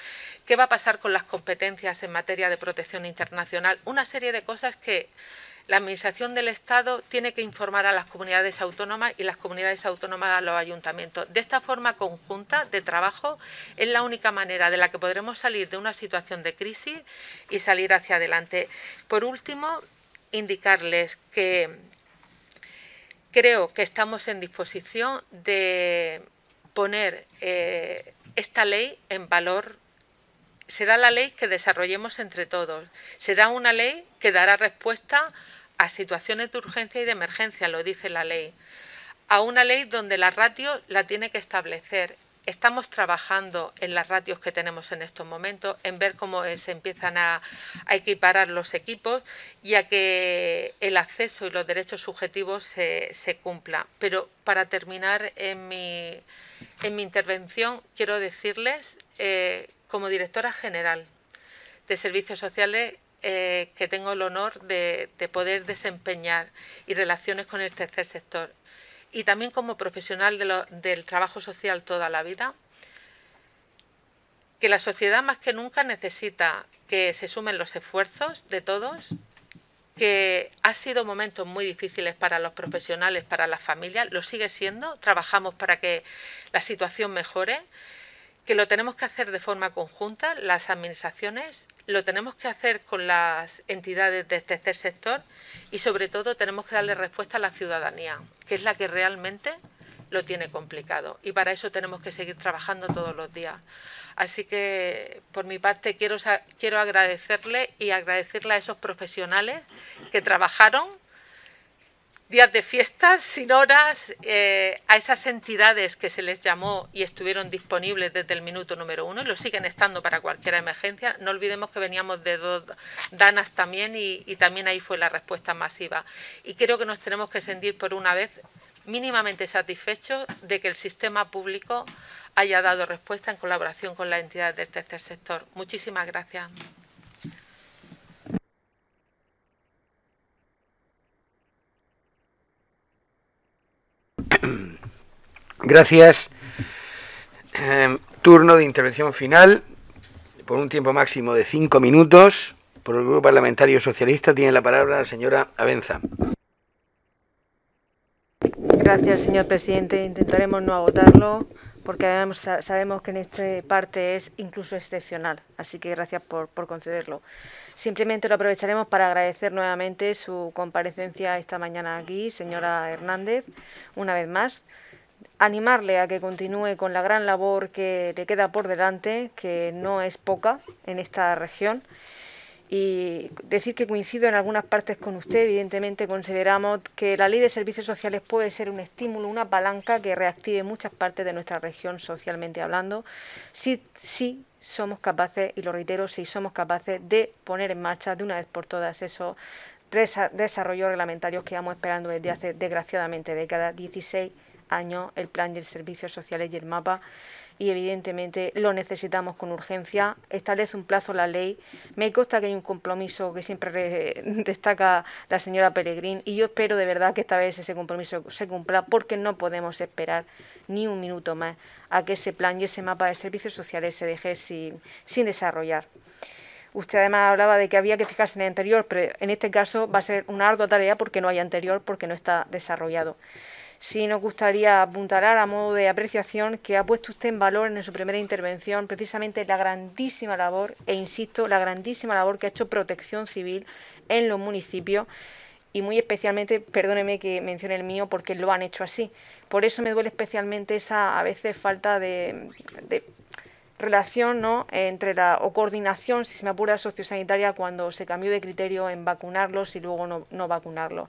qué va a pasar con las competencias en materia de protección internacional, una serie de cosas que la Administración del Estado tiene que informar a las comunidades autónomas y las comunidades autónomas a los ayuntamientos. De esta forma conjunta de trabajo es la única manera de la que podremos salir de una situación de crisis y salir hacia adelante. Por último, indicarles que creo que estamos en disposición de poner eh, esta ley en valor será la ley que desarrollemos entre todos. Será una ley que dará respuesta a situaciones de urgencia y de emergencia, lo dice la ley. A una ley donde la ratio la tiene que establecer. Estamos trabajando en las ratios que tenemos en estos momentos, en ver cómo se empiezan a, equiparar los equipos y a que el acceso y los derechos subjetivos se, se cumplan. Pero para terminar en mi en mi intervención quiero decirles, eh, como directora general de Servicios Sociales, eh, que tengo el honor de, poder desempeñar y relaciones con el tercer sector, y también como profesional del trabajo social toda la vida, que la sociedad más que nunca necesita que se sumen los esfuerzos de todos que ha sido momentos muy difíciles para los profesionales, para las familias, lo sigue siendo, trabajamos para que la situación mejore, que lo tenemos que hacer de forma conjunta, las administraciones, lo tenemos que hacer con las entidades este tercer sector y sobre todo tenemos que darle respuesta a la ciudadanía, que es la que realmente lo tiene complicado y para eso tenemos que seguir trabajando todos los días. Así que por mi parte quiero, quiero agradecerle y agradecerle a esos profesionales que trabajaron días de fiestas, sin horas, eh, a esas entidades que se les llamó y estuvieron disponibles desde el minuto número uno y lo siguen estando para cualquier emergencia. No olvidemos que veníamos de dos danas también y también ahí fue la respuesta masiva. Y creo que nos tenemos que sentir por una vez mínimamente satisfecho de que el sistema público haya dado respuesta en colaboración con las entidades del tercer sector. Muchísimas gracias. Gracias. Em, turno de intervención final por un tiempo máximo de cinco minutos. Por el Grupo Parlamentario Socialista tiene la palabra la señora Abenza. Gracias, señor presidente. Intentaremos no agotarlo porque sabemos que en esta parte es incluso excepcional. Así que gracias por, por concederlo. Simplemente lo aprovecharemos para agradecer nuevamente su comparecencia esta mañana aquí, señora Hernández, una vez más animarle a que continúe con la gran labor que le queda por delante, que no es poca en esta región, y decir que coincido en algunas partes con usted. Evidentemente, consideramos que la ley de servicios sociales puede ser un estímulo, una palanca que reactive muchas partes de nuestra región socialmente hablando, si, somos capaces, y lo reitero, si somos capaces de poner en marcha de una vez por todas esos desarrollos reglamentarios que vamos esperando desde hace, desgraciadamente, décadas, 16 años, el plan de servicios sociales y el mapa y evidentemente lo necesitamos con urgencia. Establece un plazo la ley. Me consta que hay un compromiso que siempre *laughs* destaca la señora Peregrín y yo espero de verdad que esta vez ese compromiso se cumpla porque no podemos esperar ni un minuto más a que ese plan y ese mapa de servicios sociales se deje sin, sin desarrollar. Usted además hablaba de que había que fijarse en el anterior, pero en este caso va a ser una ardua tarea porque no hay anterior, porque no está desarrollado sí nos gustaría apuntalar a modo de apreciación que ha puesto usted en valor en su primera intervención precisamente la grandísima labor, e insisto, la grandísima labor que ha hecho Protección Civil en los municipios y muy especialmente, perdóneme que mencione el mío, porque lo han hecho así. Por eso me duele especialmente esa a veces falta de, relación ¿no? entre la o coordinación, si se me apura, sociosanitaria cuando se cambió de criterio en vacunarlos y luego no, no vacunarlos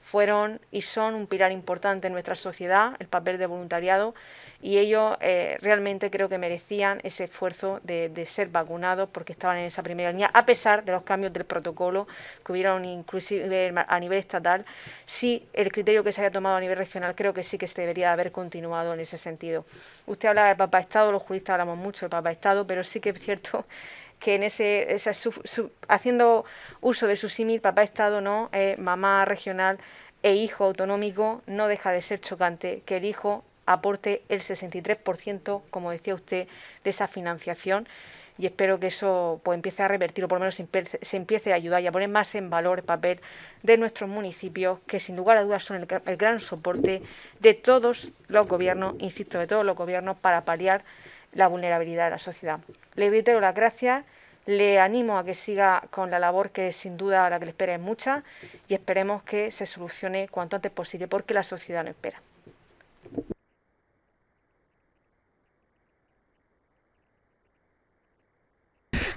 fueron y son un pilar importante en nuestra sociedad, el papel de voluntariado, y ellos eh, realmente creo que merecían ese esfuerzo de, ser vacunados porque estaban en esa primera línea, a pesar de los cambios del protocolo que hubieron inclusive a nivel estatal. Sí, el criterio que se haya tomado a nivel regional creo que sí que se debería haber continuado en ese sentido. Usted habla de Papa Estado, los juristas hablamos mucho de Papa Estado, pero sí que es cierto que en ese, haciendo uso de su símil papá-estado, ¿no? Eh, mamá regional e hijo autonómico, no deja de ser chocante que el hijo aporte el 63%, como decía usted, de esa financiación y espero que eso pues empiece a revertir o por lo menos se empiece a ayudar y a poner más en valor el papel de nuestros municipios que sin lugar a dudas son el, el gran soporte de todos los gobiernos, insisto, de todos los gobiernos para paliar la vulnerabilidad de la sociedad. Le reitero las gracias, le animo a que siga con la labor que sin duda la que le espera es mucha y esperemos que se solucione cuanto antes posible porque la sociedad no espera.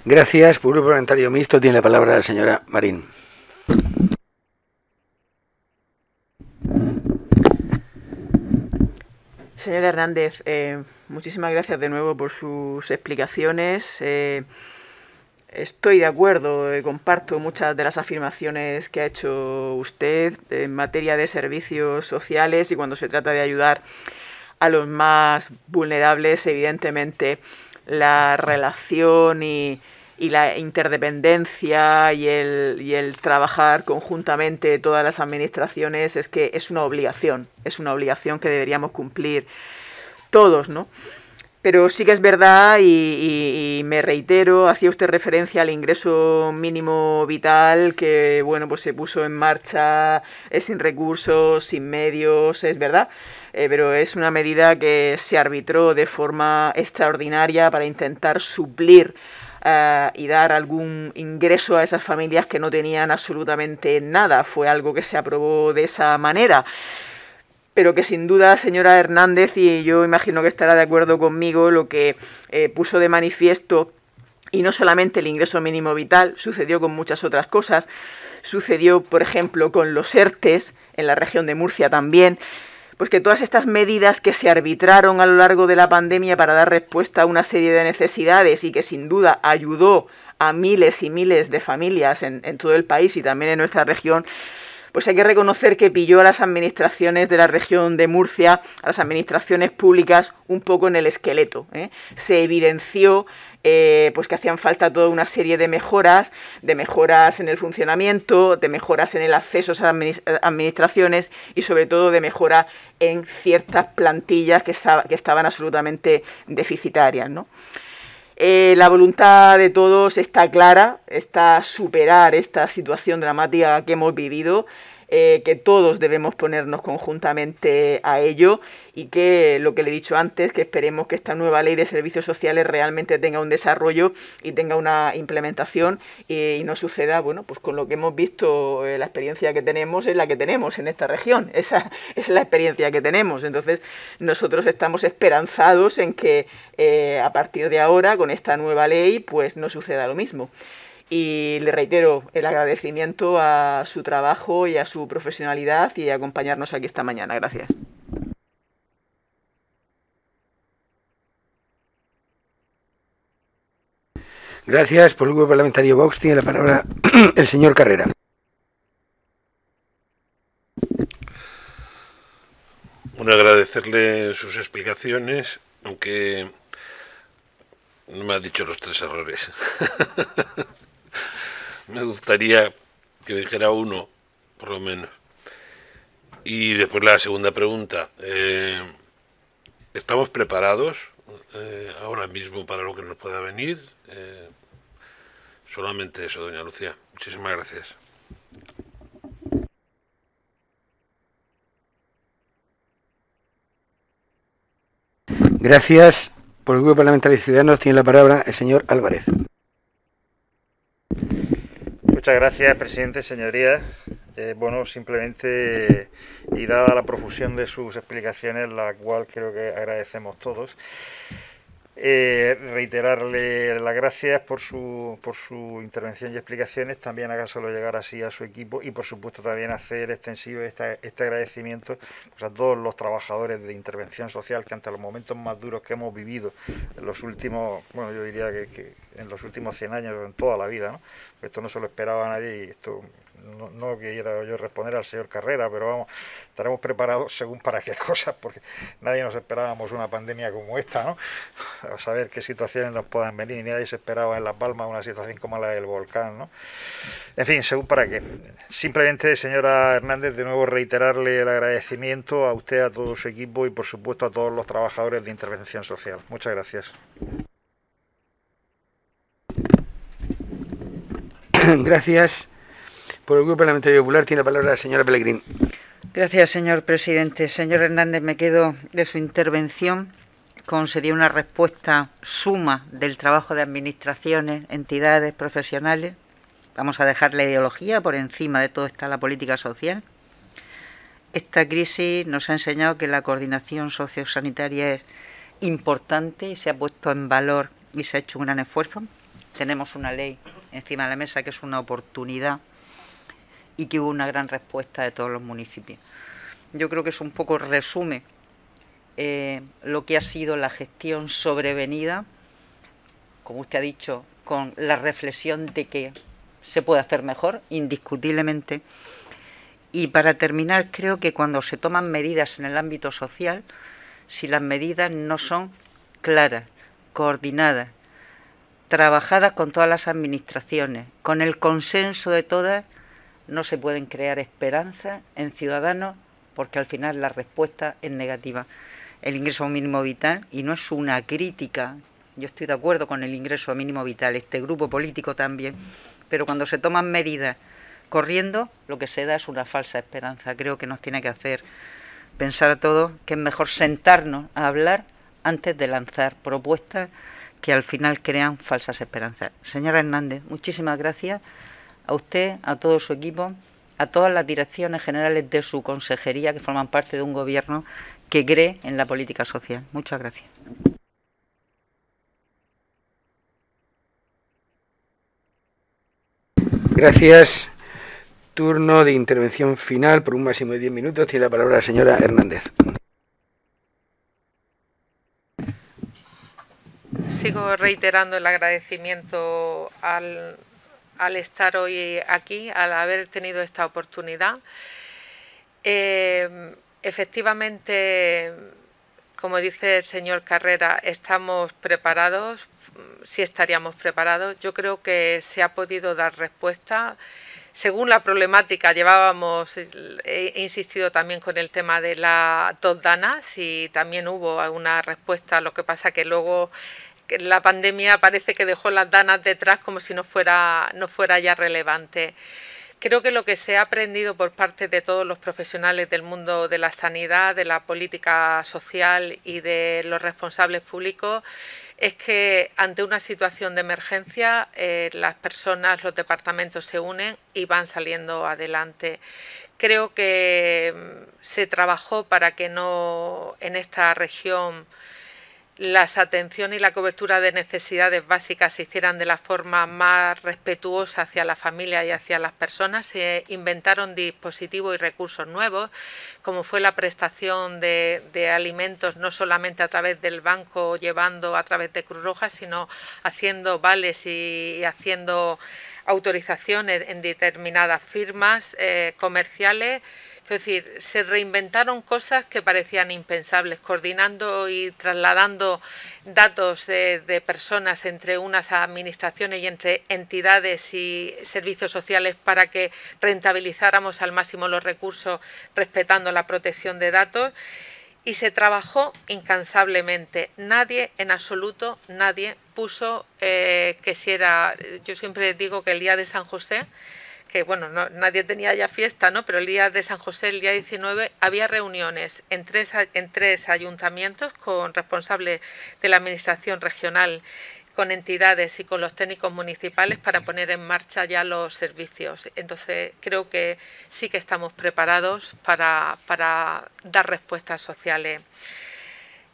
Gracias. Por el comentario mixto tiene la palabra la señora Marín. Señora Hernández, eh, muchísimas gracias de nuevo por sus explicaciones. Eh, estoy de acuerdo, eh, comparto muchas de las afirmaciones que ha hecho usted en materia de servicios sociales y cuando se trata de ayudar a los más vulnerables, evidentemente la relación y y la interdependencia y el, y el, trabajar conjuntamente todas las administraciones es que es una obligación, es una obligación que deberíamos cumplir todos, ¿no? Pero sí que es verdad y, me reitero, hacía usted referencia al ingreso mínimo vital que, bueno, pues se puso en marcha, sin recursos, sin medios, es verdad, eh, pero es una medida que se arbitró de forma extraordinaria para intentar suplir eh, y dar algún ingreso a esas familias que no tenían absolutamente nada. Fue algo que se aprobó de esa manera pero que sin duda, señora Hernández, y yo imagino que estará de acuerdo conmigo, lo que eh, puso de manifiesto, y no solamente el ingreso mínimo vital, sucedió con muchas otras cosas, sucedió, por ejemplo, con los ERTES en la región de Murcia también, pues que todas estas medidas que se arbitraron a lo largo de la pandemia para dar respuesta a una serie de necesidades y que sin duda ayudó a miles y miles de familias en, todo el país y también en nuestra región, pues hay que reconocer que pilló a las administraciones de la región de Murcia, a las administraciones públicas, un poco en el esqueleto. ¿eh? Se evidenció eh, pues que hacían falta toda una serie de mejoras, de mejoras en el funcionamiento, de mejoras en el acceso a las eh, administraciones y sobre todo de mejora en ciertas plantillas que, que estaban absolutamente deficitarias. ¿no? Eh, la voluntad de todos está clara, está superar esta situación dramática que hemos vivido eh, que todos debemos ponernos conjuntamente a ello y que lo que le he dicho antes, que esperemos que esta nueva ley de servicios sociales realmente tenga un desarrollo y tenga una implementación y, no suceda, bueno, pues con lo que hemos visto, eh, la experiencia que tenemos es la que tenemos en esta región, *laughs* esa es la experiencia que tenemos. Entonces, nosotros estamos esperanzados en que eh, a partir de ahora, con esta nueva ley, pues no suceda lo mismo. Y le reitero el agradecimiento a su trabajo y a su profesionalidad y a acompañarnos aquí esta mañana. Gracias. Gracias. Por el Grupo Parlamentario Vox tiene la palabra *clears throat* el señor Carrera. Bueno, agradecerle sus explicaciones, aunque no me ha dicho los tres errores. *laughs* me gustaría que dijera uno, por lo menos. Y después la segunda pregunta. Eh, ¿Estamos preparados eh, ahora mismo para lo que nos pueda venir? Eh, solamente eso, doña Lucía. Muchísimas gracias. Gracias. Por el Grupo Parlamentario de Ciudadanos tiene la palabra el señor Álvarez. Muchas gracias, presidente, señorías. Eh, bueno, simplemente, y dada la profusión de sus explicaciones, la cual creo que agradecemos todos, eh, reiterarle las gracias por su, por su intervención y explicaciones, también lo llegar así a su equipo y por supuesto también hacer extensivo este este agradecimiento pues, a todos los trabajadores de intervención social que ante los momentos más duros que hemos vivido en los últimos, bueno yo diría que, que en los últimos 100 años, en toda la vida, ¿no? esto no se lo esperaba a nadie y esto no, no yo responder al señor Carrera, pero vamos, estaremos preparados según para qué *laughs* cosas, porque nadie nos esperábamos una pandemia como esta, ¿no? A saber qué situaciones nos puedan venir, y nadie se esperaba en Las Palmas una situación como la del volcán, ¿no? En fin, según para qué. Simplemente, señora Hernández, de nuevo reiterarle el agradecimiento a usted, a todo su equipo y, por supuesto, a todos los trabajadores de intervención social. Muchas gracias. Gracias. Por el Grupo Parlamentario Popular tiene la palabra la señora Pellegrín. Gracias, señor presidente. Señor Hernández, me quedo de su intervención con una respuesta suma del trabajo de administraciones, entidades, profesionales. Vamos a dejar la ideología por encima de todo está la política social. Esta crisis nos ha enseñado que la coordinación sociosanitaria es importante y se ha puesto en valor y se ha hecho un gran esfuerzo. Tenemos una ley encima de la mesa que es una oportunidad y que hubo una gran respuesta de todos los municipios. Yo creo que eso un poco resume eh, lo que ha sido la gestión sobrevenida, como usted ha dicho, con la reflexión de que se puede hacer mejor, indiscutiblemente. Y para terminar, creo que cuando se toman medidas en el ámbito social, si las medidas no son claras, coordinadas, trabajadas con todas las administraciones, con el consenso de todas, no se pueden crear esperanzas en ciudadanos porque al final la respuesta es negativa. El ingreso mínimo vital, y no es una crítica, yo estoy de acuerdo con el ingreso mínimo vital, este grupo político también, pero cuando se toman medidas corriendo, lo que se da es una falsa esperanza. Creo que nos tiene que hacer pensar a todos que es mejor sentarnos a hablar antes de lanzar propuestas que al final crean falsas esperanzas. Señora Hernández, muchísimas gracias a usted, a todo su equipo, a todas las direcciones generales de su consejería que forman parte de un gobierno que cree en la política social. Muchas gracias. Gracias. Turno de intervención final por un máximo de 10 minutos. Tiene la palabra la señora Hernández. Sigo reiterando el agradecimiento al al estar hoy aquí, al haber tenido esta oportunidad. Eh, efectivamente, como dice el señor Carrera, estamos preparados, sí estaríamos preparados. Yo creo que se ha podido dar respuesta. Según la problemática, llevábamos, he insistido también con el tema de la dos danas y también hubo alguna respuesta, lo que pasa que luego la pandemia parece que dejó las danas detrás como si no fuera, no fuera ya relevante. Creo que lo que se ha aprendido por parte de todos los profesionales del mundo de la sanidad, de la política social y de los responsables públicos es que ante una situación de emergencia eh, las personas, los departamentos se unen y van saliendo adelante. Creo que mm, se trabajó para que no en esta región las atención y la cobertura de necesidades básicas se hicieran de la forma más respetuosa hacia la familia y hacia las personas, se inventaron dispositivos y recursos nuevos, como fue la prestación de, alimentos no solamente a través del banco, llevando a través de Cruz Roja, sino haciendo vales y, haciendo autorizaciones en determinadas firmas eh, comerciales es decir, se reinventaron cosas que parecían impensables, coordinando y trasladando datos de, personas entre unas administraciones y entre entidades y servicios sociales para que rentabilizáramos al máximo los recursos respetando la protección de datos. Y se trabajó incansablemente. Nadie, en absoluto, nadie puso eh, que si era, yo siempre digo que el día de San José, que bueno, nadie tenía ya fiesta, ¿no? Pero el día de San José, el día 19, había reuniones en tres, en tres ayuntamientos con responsables de la administración regional con entidades y con los técnicos municipales para poner en marcha ya los servicios. Entonces, creo que sí que estamos preparados para, para dar respuestas sociales.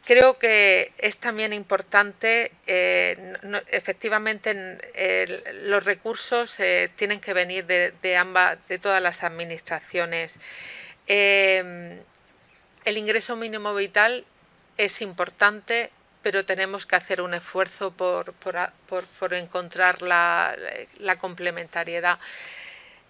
Creo que es también importante, eh, efectivamente, los recursos eh, tienen que venir de, ambas, de todas las administraciones. Em, el ingreso mínimo vital es importante, pero tenemos que hacer un esfuerzo por, encontrar la, complementariedad.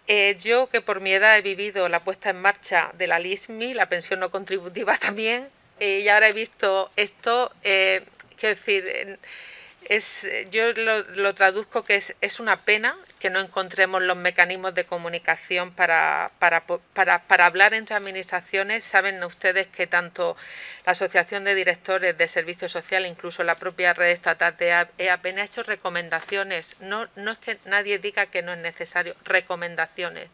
Eh, yo que por mi edad he vivido la puesta en marcha de la LISMI, la pensión no contributiva *laughs* también, y ahora he visto esto, eh, quiero decir, yo lo, traduzco que es, una pena que no encontremos los mecanismos de comunicación para, para, hablar entre administraciones. Saben ustedes que tanto la Asociación de Directores de servicio social, incluso la propia red estatal de EAPN, e ha hecho recomendaciones. No, no es que nadie diga que no es necesario, recomendaciones.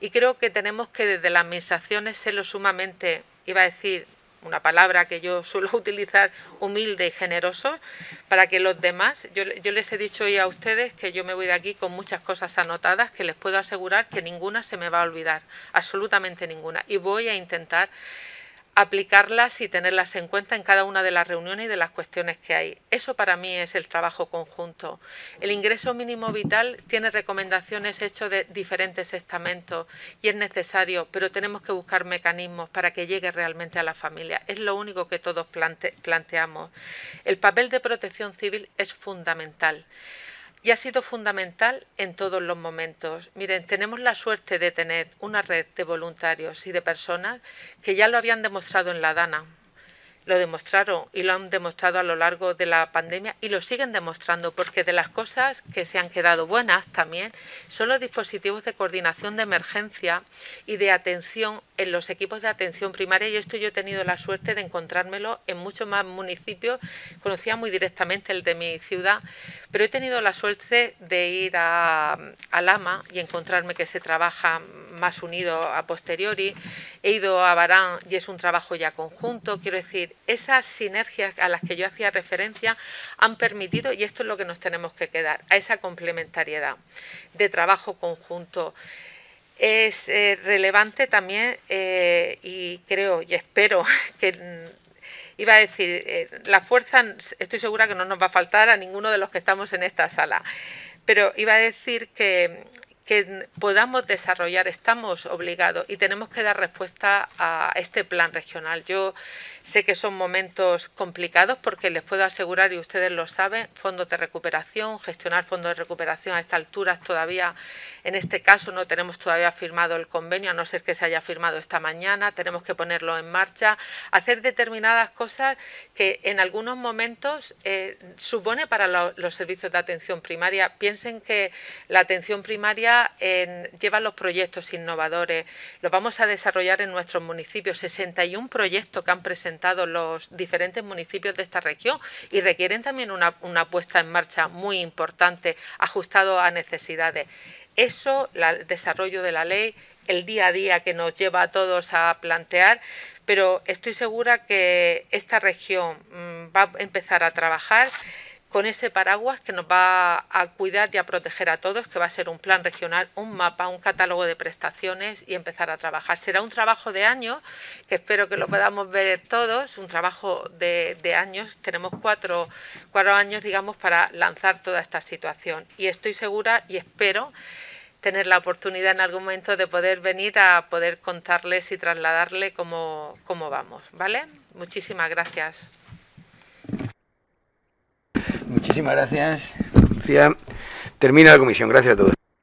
Y creo que tenemos que desde las administraciones ser lo sumamente, iba a decir, una palabra que yo suelo *laughs* utilizar, humilde y generoso, para que los demás, yo, les he dicho hoy a ustedes que yo me voy de aquí con muchas cosas anotadas que les puedo asegurar que ninguna se me va a olvidar, absolutamente ninguna, y voy a intentar aplicarlas y tenerlas en cuenta en cada una de las reuniones y de las cuestiones que hay. Eso para mí es el trabajo conjunto. El ingreso mínimo vital tiene recomendaciones hechas de diferentes estamentos y es necesario, pero tenemos que buscar mecanismos para que llegue realmente a la familia. Es lo único que todos planteamos. El papel de protección civil es fundamental y ha sido fundamental en todos los momentos. Miren, tenemos la suerte de tener una red de voluntarios y de personas que ya lo habían demostrado en la DANA, lo demostraron y lo han demostrado a lo largo de la pandemia y lo siguen demostrando, porque de las cosas que se han quedado buenas también son los dispositivos de coordinación de emergencia y de atención en los equipos de atención primaria. Y esto yo he tenido la suerte de encontrármelo en muchos más municipios, conocía muy directamente el de mi ciudad, pero he tenido la suerte de ir a, Alama Lama y encontrarme que se trabaja más unido a posteriori. He ido a Barán y es un trabajo ya conjunto, quiero decir, esas sinergias a las que yo hacía referencia han permitido, y esto es lo que nos tenemos que quedar, a esa complementariedad de trabajo conjunto. Es eh, relevante también eh, y creo y espero *laughs* que mm, iba a decir, eh, la fuerza estoy segura que no nos va a faltar a ninguno de los que estamos en esta sala, pero iba a decir que que podamos desarrollar. Estamos obligados y tenemos que dar respuesta a este plan regional. Yo sé que son momentos complicados porque les puedo asegurar, y ustedes lo saben, fondos de recuperación, gestionar fondos de recuperación a esta altura todavía, en este caso no tenemos todavía firmado el convenio, a no ser que se haya firmado esta mañana, tenemos que ponerlo en marcha, hacer determinadas cosas que en algunos momentos eh, supone para los servicios de atención primaria. Piensen que la atención primaria llevan los proyectos innovadores, los vamos a desarrollar en nuestros municipios, 61 proyectos que han presentado los diferentes municipios de esta región y requieren también una, puesta en marcha muy importante, ajustado a necesidades. Eso, el desarrollo de la ley, el día a día que nos lleva a todos a plantear, pero estoy segura que esta región mm, va a empezar a trabajar con ese paraguas que nos va a cuidar y a proteger a todos, que va a ser un plan regional, un mapa, un catálogo de prestaciones y empezar a trabajar. Será un trabajo de años, que espero que lo podamos ver todos, un trabajo de, años. Tenemos cuatro, años, digamos, para lanzar toda esta situación. Y estoy segura y espero tener la oportunidad en algún momento de poder venir a poder contarles y trasladarle cómo, cómo vamos, ¿vale? Muchísimas gracias. Muchísimas gracias, Lucía. Termina la comisión. Gracias a todos.